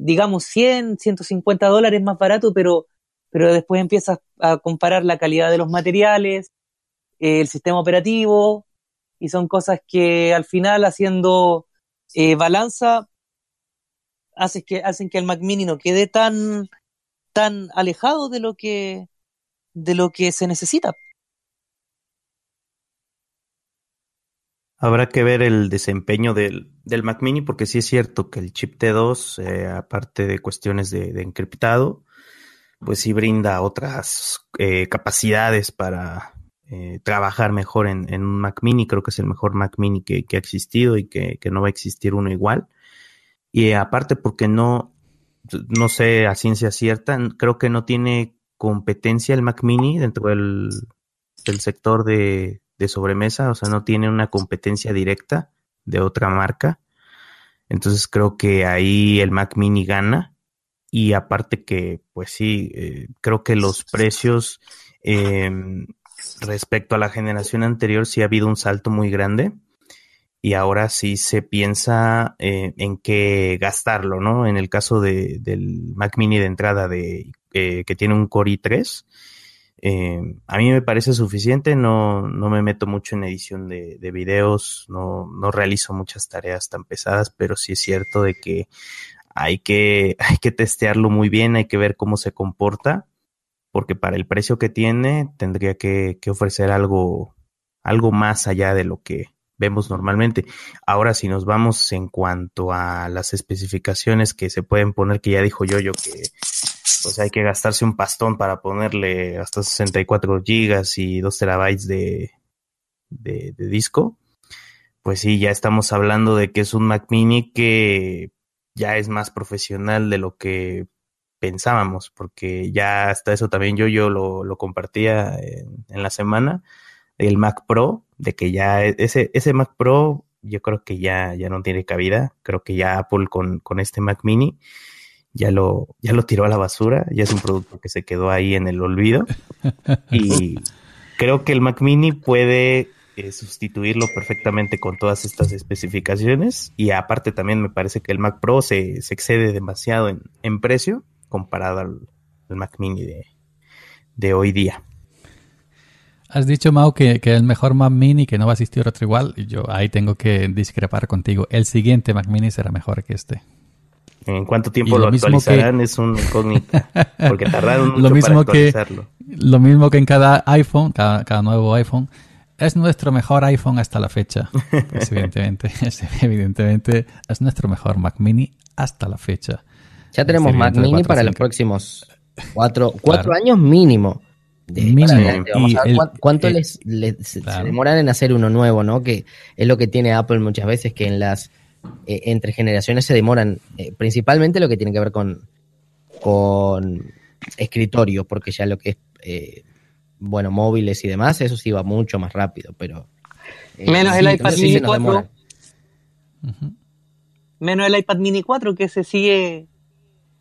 digamos, 100, 150 dólares más barato, pero, pero después empiezas a comparar la calidad de los materiales, eh, el sistema operativo, y son cosas que al final haciendo eh, balanza que, hacen que el Mac Mini no quede tan, tan alejado de lo que, de lo que se necesita. Habrá que ver el desempeño del, Mac Mini, porque sí es cierto que el chip T2, eh, aparte de cuestiones de, encriptado, pues sí brinda otras eh, capacidades para eh, trabajar mejor en, un Mac Mini. Creo que es el mejor Mac Mini que, que ha existido y que, no va a existir uno igual. Y aparte porque no, no sé a ciencia cierta, creo que no tiene competencia el Mac Mini dentro del, del sector de, de sobremesa, o sea, no tiene una competencia directa de otra marca. Entonces creo que ahí el Mac Mini gana. Y aparte que, pues sí, eh, creo que los precios em, respecto a la generación anterior sí ha habido un salto muy grande. Y ahora sí se piensa eh, en qué gastarlo, ¿no? En el caso del Mac Mini de entrada de, eh, que tiene un Core i3, Em, a mí me parece suficiente, no, no me meto mucho en edición de, videos, no, no, realizo muchas tareas tan pesadas, pero sí es cierto de que hay, que hay que testearlo muy bien, hay que ver cómo se comporta, porque para el precio que tiene tendría que, que ofrecer algo, algo más allá de lo que vemos normalmente. Ahora, si nos vamos en cuanto a las especificaciones que se pueden poner, que ya dijo yo, yo que pues hay que gastarse un pastón para ponerle hasta 64 gigas y 2 terabytes de, de, de disco, pues sí, ya estamos hablando de que es un Mac mini que ya es más profesional de lo que pensábamos, porque ya hasta eso también yo, yo lo, compartía en, en, la semana, el Mac Pro, de que ya e, ese, ese Mac Pro yo creo que ya, ya no tiene cabida, creo que ya Apple con, con este Mac mini ya lo, ya lo tiró a la basura, ya es un producto que se quedó ahí en el olvido. Y creo que el Mac Mini puede eh, sustituirlo perfectamente con todas estas especificaciones. Y aparte también me parece que el Mac Pro se, excede demasiado en, en, precio comparado al, Mac Mini de, hoy día. Has dicho, Mau, que, el mejor Mac Mini, que no va a existir otro igual. Yo ahí tengo que discrepar contigo. El siguiente Mac Mini será mejor que este. En cuánto tiempo lo, actualizarán es un incógnito, porque tardaron mucho mismo para actualizarlo. lo mismo que en cada iPhone, cada, nuevo iPhone, es nuestro mejor iPhone hasta la fecha. evidentemente, es, evidentemente, es nuestro mejor Mac Mini hasta la fecha. Ya tenemos Mac Mini para los próximos cuatro, años mínimo. cuánto les, demoran en hacer uno nuevo, ¿no? Que es lo que tiene Apple muchas veces, que en las eh, entre generaciones se demoran, eh, principalmente lo que tiene que ver con, con escritorio, porque ya lo que es, eh, bueno, móviles y demás, eso sí va mucho más rápido, pero... Menos el iPad Mini 4. Menos el iPad Mini 4 que se sigue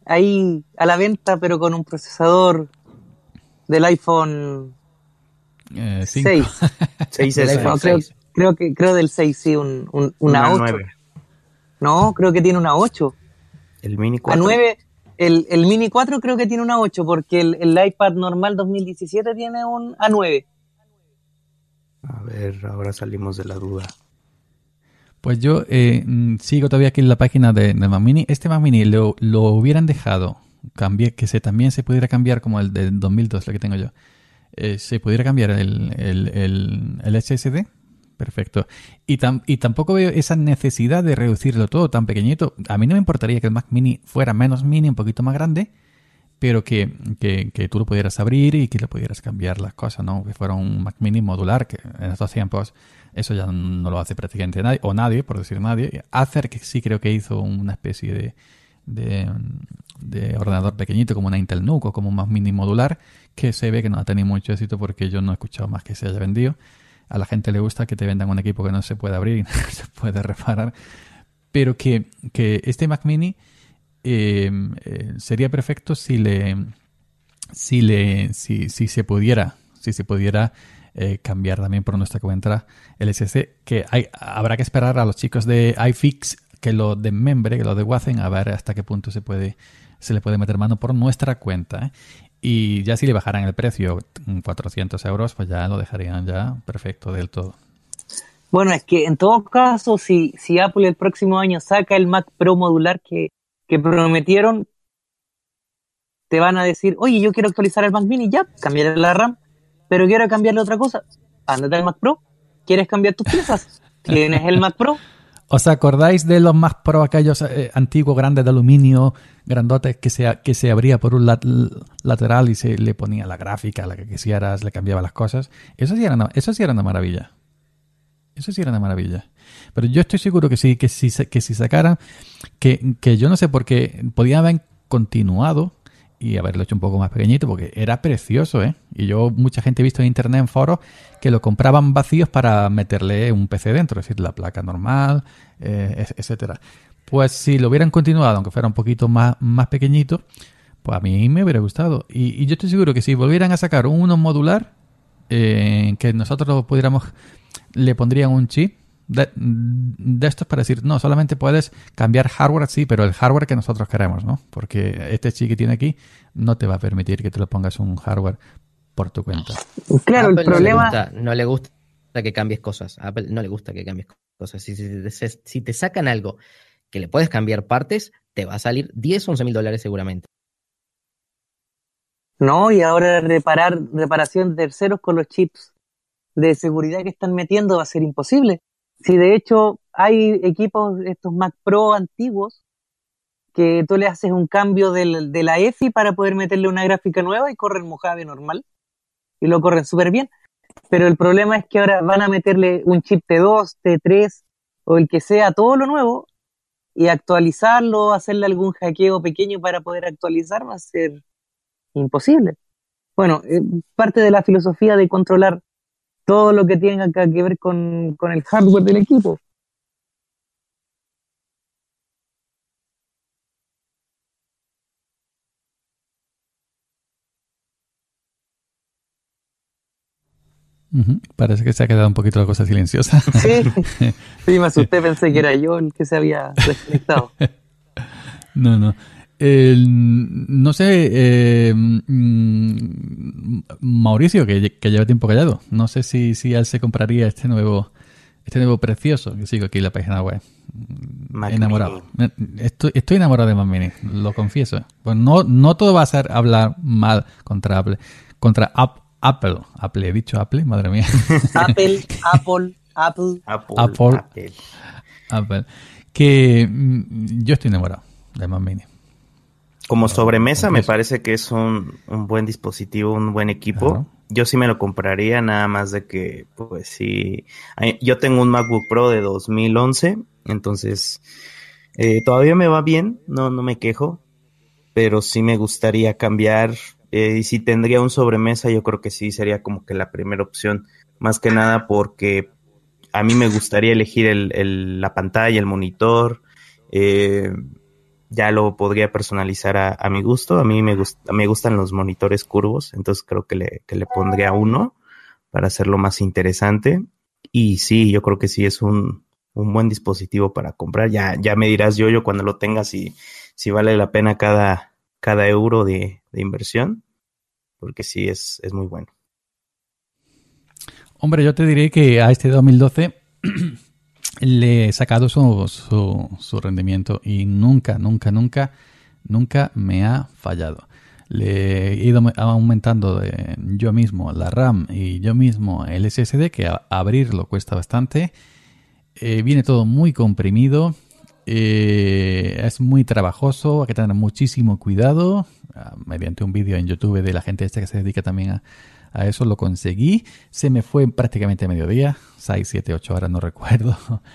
ahí a la venta, pero con un procesador del iPhone 6. creo, que, creo del 6, sí, un, un, una, no, creo que tiene una 8. El Mini 4. A 9, el, el, Mini 4 creo que tiene una 8, porque el, el iPad normal 2017 tiene un A9. A ver, ahora salimos de la duda. Pues yo eh, mm, sigo todavía aquí en la página de, del Mini. Este Mac Mini lo, lo hubieran dejado cambié, que se, también se pudiera cambiar como el de 2002, lo que tengo yo. Eh, se pudiera cambiar el, el, el, el, SSD Perfecto. Y, y tampoco veo esa necesidad de reducirlo todo tan pequeñito. A mí no me importaría que el Mac Mini fuera menos mini, un poquito más grande, pero que, que, que tú lo pudieras abrir y que le pudieras cambiar las cosas, ¿no? Que fuera un Mac Mini modular, que en estos tiempos eso ya no lo hace prácticamente nadie, o nadie, por decir nadie. Acer, que sí creo que hizo una especie de, ordenador pequeñito, como una Intel NUC o como un Mac Mini modular, que se ve que no ha tenido mucho éxito porque yo no he escuchado más que se haya vendido. A la gente le gusta que te vendan un equipo que no se puede abrir y no se puede reparar. Pero que, este Mac Mini eh, eh, sería perfecto si le. Si le. Si, se pudiera. Si se pudiera eh, cambiar también por nuestra cuenta SSD Que hay, habrá que esperar a los chicos de iFix que lo desmembre, que lo desguacen, a ver hasta qué punto se puede se le puede meter mano por nuestra cuenta. Y ya si le bajaran el precio 400 mm, euros, pues ya lo dejarían ya perfecto del todo. Bueno, es que en todo caso, si, Apple el próximo año saca el Mac Pro modular que, que prometieron, te van a decir, oye, yo quiero actualizar el Mac Mini, ya, cambiaré la RAM, pero quiero cambiarle otra cosa. Ándate al Mac Pro, ¿quieres cambiar tus piezas? ¿Tienes el Mac Pro? ¿Os acordáis de los más pro, aquellos eh, antiguos grandes de aluminio, grandotes, que se, que se abría por un lateral y se le ponía la gráfica, la que quisieras, le cambiaba las cosas? Eso sí era una, eso sí era una maravilla. Eso sí era una maravilla. Pero yo estoy seguro que sí, que si, que si sacara que, que yo no sé por qué, podían haber continuado y haberlo hecho un poco más pequeñito porque era precioso, ¿eh? Y yo mucha gente he visto en internet en foros que lo compraban vacíos para meterle un PC dentro, es decir, la placa normal, etc eh, etcétera. Pues si lo hubieran continuado, aunque fuera un poquito más, más pequeñito, pues a mí me hubiera gustado. Y, yo estoy seguro que si volvieran a sacar uno modular, eh, que nosotros pudiéramos, le pondrían un chip de, esto es para decir, no, solamente puedes cambiar hardware, sí, pero el hardware que nosotros queremos, ¿no? Porque este chip que tiene aquí no te va a permitir que te lo pongas un hardware por tu cuenta. Claro, el problema... No le, gusta, que cambies cosas. Apple no le gusta que cambies cosas. Si, te sacan algo que le puedes cambiar partes, te va a salir 10, 11 mil dólares seguramente. No, y ahora reparar reparación de terceros con los chips de seguridad que están metiendo va a ser imposible si de hecho hay equipos, estos Mac Pro antiguos, que tú le haces un cambio de la EFI para poder meterle una gráfica nueva y corre el Mojave normal. Y lo corren súper bien. Pero el problema es que ahora van a meterle un chip T2, T3 o el que sea, todo lo nuevo, y actualizarlo, hacerle algún hackeo pequeño para poder actualizar va a ser imposible. Bueno, eh, parte de la filosofía de controlar todo lo que tenga que ver con, el hardware del equipo. Parece que se ha quedado un poquito la cosa silenciosa. Sí, sí me usted pensé que era yo el que se había desconectado. No, no no sé, eh, mm, Mauricio, que, lleva tiempo callado, no sé si, si él se compraría este nuevo, este nuevo precioso que sigo aquí en la página web. enamorado. Estoy, enamorado de Mac lo confieso. Pues no, no todo va a ser hablar mal contra Apple. Contra Apple. Apple, he dicho Apple, madre mía. Apple, Apple, Apple. Apple. Apple. Que mm, yo estoy enamorado de Mac como sobremesa me parece que es un, buen dispositivo, un buen equipo. Yo sí me lo compraría, nada más de que, pues sí, yo tengo un MacBook Pro de 2011, entonces eh, todavía me va bien, no, no me quejo, pero sí me gustaría cambiar. Eh, y si tendría un sobremesa, yo creo que sí sería como que la primera opción, más que nada porque a mí me gustaría elegir el, la pantalla, el monitor. Eh, ya lo podría personalizar a, mi gusto. A mí me, me gustan los monitores curvos, entonces creo que le, que le pondría uno para hacerlo más interesante. Y sí, yo creo que sí es un, buen dispositivo para comprar. Ya, ya me dirás yo, yo cuando lo tengas si, si vale la pena cada, cada euro de, inversión, porque sí es, es muy bueno. Hombre, yo te diré que a este 2012 le he sacado su, su, rendimiento y nunca, nunca, nunca, nunca me ha fallado. Le he ido aumentando eh, yo mismo la RAM y yo mismo el SSD, que abrirlo cuesta bastante. Eh, viene todo muy comprimido, eh, es muy trabajoso, hay que tener muchísimo cuidado. Ah, mediante un vídeo en YouTube de la gente esta que se dedica también a, eso lo conseguí. Se me fue prácticamente a mediodía, 6, 7, 8 horas, no recuerdo.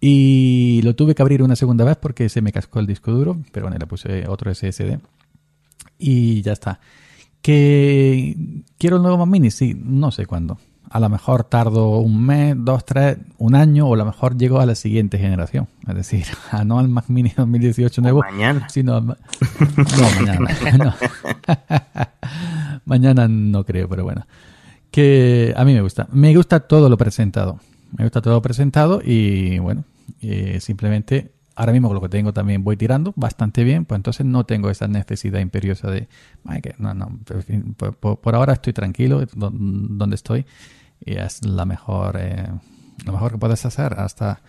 Y lo tuve que abrir una segunda vez porque se me cascó el disco duro, pero bueno, le puse otro SSD. Y ya está. ¿Que quiero el nuevo Mac Mini? Sí, no sé cuándo. A lo mejor tardo un mes, dos, tres, un año, o a lo mejor llego a la siguiente generación. Es decir, a ah, no al Mac Mini 2018 nuevo. mañana. Sino a... No, mañana. no. Mañana no creo, pero bueno. Que a mí me gusta. Me gusta todo lo presentado. Me gusta todo lo presentado y bueno, eh, simplemente ahora mismo con lo que tengo también voy tirando bastante bien, pues entonces no tengo esa necesidad imperiosa de, no, no, pues, pues, por, ahora estoy tranquilo donde estoy y es la mejor, eh, lo mejor que puedes hacer hasta,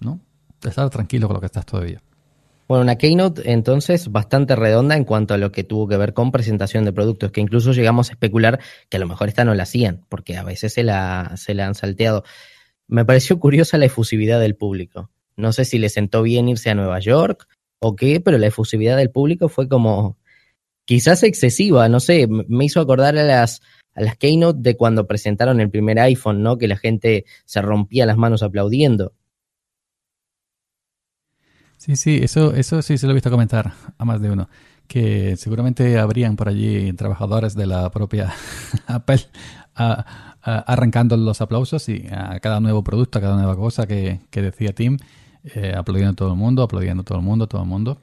¿no? Estar tranquilo con lo que estás todavía. Bueno, una keynote entonces bastante redonda en cuanto a lo que tuvo que ver con presentación de productos, que incluso llegamos a especular que a lo mejor esta no la hacían, porque a veces se la, se han salteado. Me pareció curiosa la efusividad del público. No sé si le sentó bien irse a Nueva York o qué, pero la efusividad del público fue como quizás excesiva, no sé, me hizo acordar a las, a las keynote de cuando presentaron el primer iPhone, ¿no? Que la gente se rompía las manos aplaudiendo. Sí, sí, eso, eso sí se lo he visto comentar a más de uno, que seguramente habrían por allí trabajadores de la propia Apple arrancando los aplausos y a cada nuevo producto, a cada nueva cosa que, decía Tim, eh, aplaudiendo a todo el mundo, aplaudiendo a todo el mundo, todo el mundo.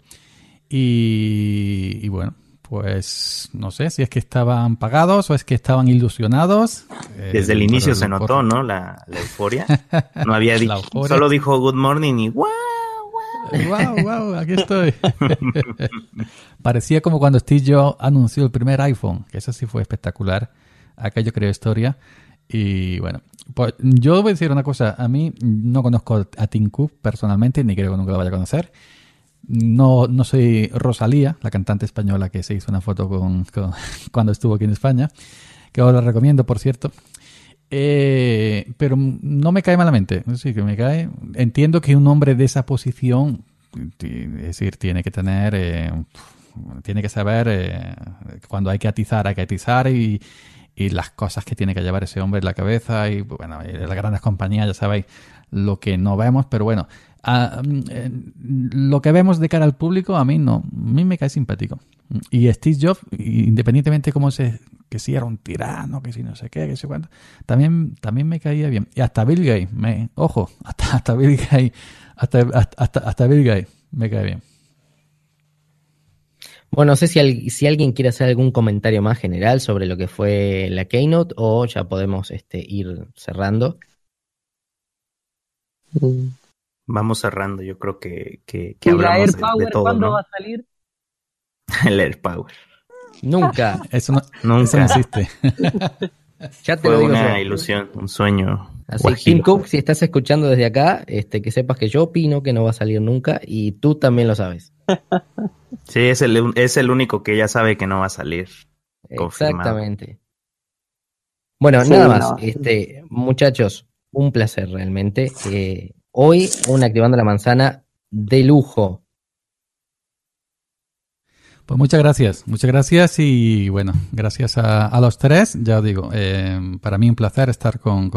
Y, bueno, pues no sé si es que estaban pagados o es que estaban ilusionados. Eh, Desde el inicio se notó, ¿no? La, euforia. No había dicho, solo dijo good morning y ¡guau! ¡Wow, wow! Aquí estoy. Parecía como cuando Steve Jobs anunció el primer iPhone, que eso sí fue espectacular. Aquello creo historia. Y bueno, pues yo voy a decir una cosa. A mí no conozco a Tim Cook personalmente, ni creo que nunca lo vaya a conocer. No, no soy Rosalía, la cantante española que se hizo una foto con, cuando estuvo aquí en España, que os la recomiendo, por cierto. Eh, pero no me cae malamente. Sí, que me cae. Entiendo que un hombre de esa posición, es decir, tiene que tener, eh, tiene que saber eh, cuando hay que atizar, hay que atizar y, las cosas que tiene que llevar ese hombre en la cabeza y, bueno, las grandes compañías, ya sabéis lo que no vemos, pero bueno, Ah, mm, eh, lo que vemos de cara al público, a mí no, a mí me cae simpático. Y Steve Jobs, independientemente de cómo se, que si era un tirano, que si no sé qué, que se cuenta también, también me caía bien. Y hasta Bill Gates, ojo, hasta, hasta Bill Gates, hasta, hasta, Bill Gates me cae bien. Bueno, no sé si, si, alguien quiere hacer algún comentario más general sobre lo que fue la Keynote o ya podemos este, ir cerrando. Mm vamos cerrando. Yo creo que, que, ¿Y Air Power, ¿Cuándo va a salir? El Air Power. Nunca. Eso no, existe. ya te Fue lo Una ilusión, un sueño. Así Tim Cook, si estás escuchando desde acá, este, que sepas que yo opino que no va a salir nunca y tú también lo sabes. Sí, es el, único que ya sabe que no va a salir. Exactamente. Bueno, nada más, este, muchachos, un placer realmente. Eh, Hoy un activando la manzana de lujo. Pues muchas gracias, muchas gracias y bueno, gracias a, los tres, ya digo, eh, para mí un placer estar con,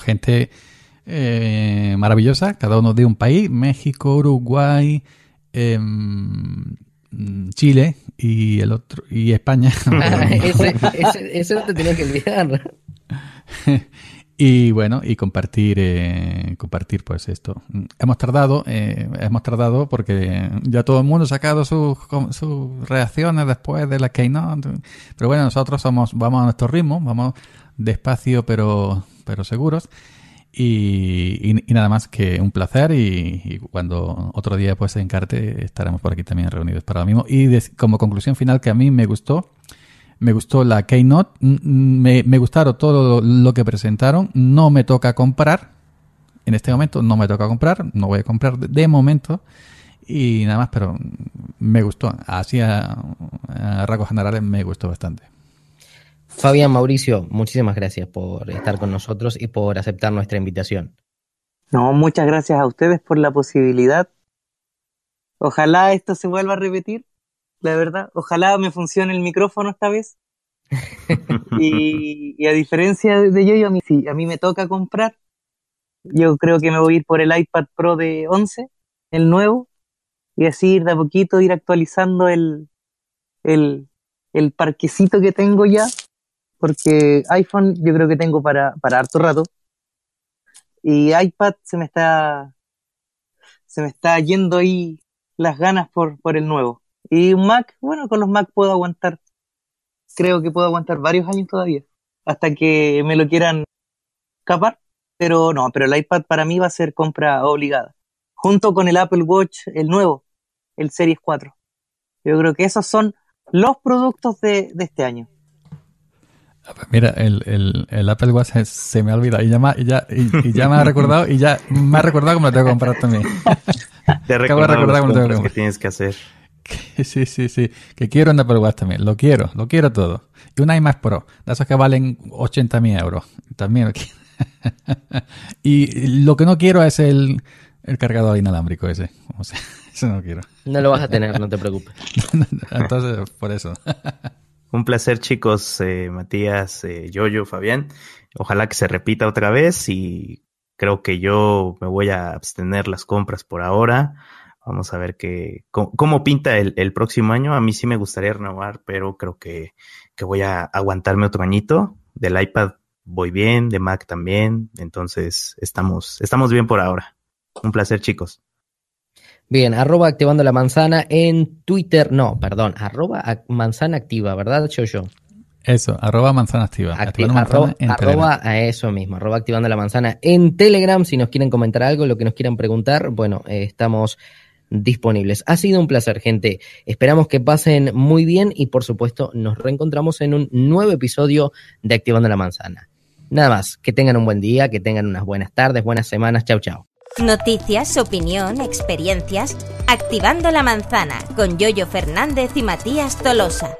gente eh, maravillosa, cada uno de un país, México, Uruguay, em, Chile y el otro y España. eso no te tienes que olvidar. Y bueno, y compartir, eh, compartir pues esto. Hemos tardado, eh, hemos tardado porque ya todo el mundo ha sacado sus, reacciones después de la Keynote. Pero bueno, nosotros somos, vamos a nuestro ritmo, vamos despacio pero, pero seguros. Y, nada más que un placer y, cuando otro día pues encarte estaremos por aquí también reunidos para lo mismo. Y como conclusión final que a mí me gustó me gustó la Keynote, me, me gustaron todo lo, que presentaron. No me toca comprar. En este momento no me toca comprar, no voy a comprar de, momento. Y nada más, pero me gustó. Así a, a rasgos generales me gustó bastante. Fabián Mauricio, muchísimas gracias por estar con nosotros y por aceptar nuestra invitación. No, muchas gracias a ustedes por la posibilidad. Ojalá esto se vuelva a repetir la verdad. Ojalá me funcione el micrófono esta vez. y, a diferencia de yo, yo a mí sí, a mí me toca comprar. Yo creo que me voy a ir por el iPad Pro de 11, el nuevo, y así ir de a poquito, ir actualizando el, el, parquecito que tengo ya, porque iPhone yo creo que tengo para, para harto rato. Y iPad se me está, se me está yendo ahí las ganas por, por el nuevo. Y un Mac, bueno, con los Mac puedo aguantar. Creo que puedo aguantar varios años todavía, hasta que me lo quieran capar. Pero no, pero el iPad para mí va a ser compra obligada. Junto con el Apple Watch, el nuevo, el Series 4. Yo creo que esos son los productos de, de este año. Mira, el, el, el, Apple Watch se me ha olvidado y ya, ya, me ha recordado y ya me ha recordado cómo lo tengo que comprar también. Te recuerdo Que tienes que hacer. sí, sí, sí. Que quiero andar Apple Watch también. Lo quiero, lo quiero todo. Y una iMac Pro, de esos que valen 80 mil euros. También lo quiero. y lo que no quiero es el, el cargador inalámbrico ese. eso no quiero. No lo vas a tener, no te preocupes. Entonces, por eso. Un placer, chicos. Eh, Matías, Jojo eh, Yoyo, Fabián. Ojalá que se repita otra vez y creo que yo me voy a abstener las compras por ahora. Vamos a ver qué, cómo, pinta el, próximo año. A mí sí me gustaría renovar, pero creo que, voy a aguantarme otro añito. Del iPad voy bien, de Mac también. Entonces, estamos, estamos bien por ahora. Un placer, chicos. Bien, arroba activando la manzana en Twitter. No, perdón, arroba manzana activa, ¿verdad, Chocho? Eso, arroba manzana activa. arroba, a eso mismo, arroba activando la manzana en Telegram. Si nos quieren comentar algo, lo que nos quieran preguntar, bueno, eh, estamos disponibles. Ha sido un placer, gente. Esperamos que pasen muy bien y por supuesto nos reencontramos en un nuevo episodio de Activando la Manzana. Nada más, que tengan un buen día, que tengan unas buenas tardes, buenas semanas. Chau, chau. Noticias, opinión, experiencias. Activando la Manzana con Yoyo Fernández y Matías Tolosa.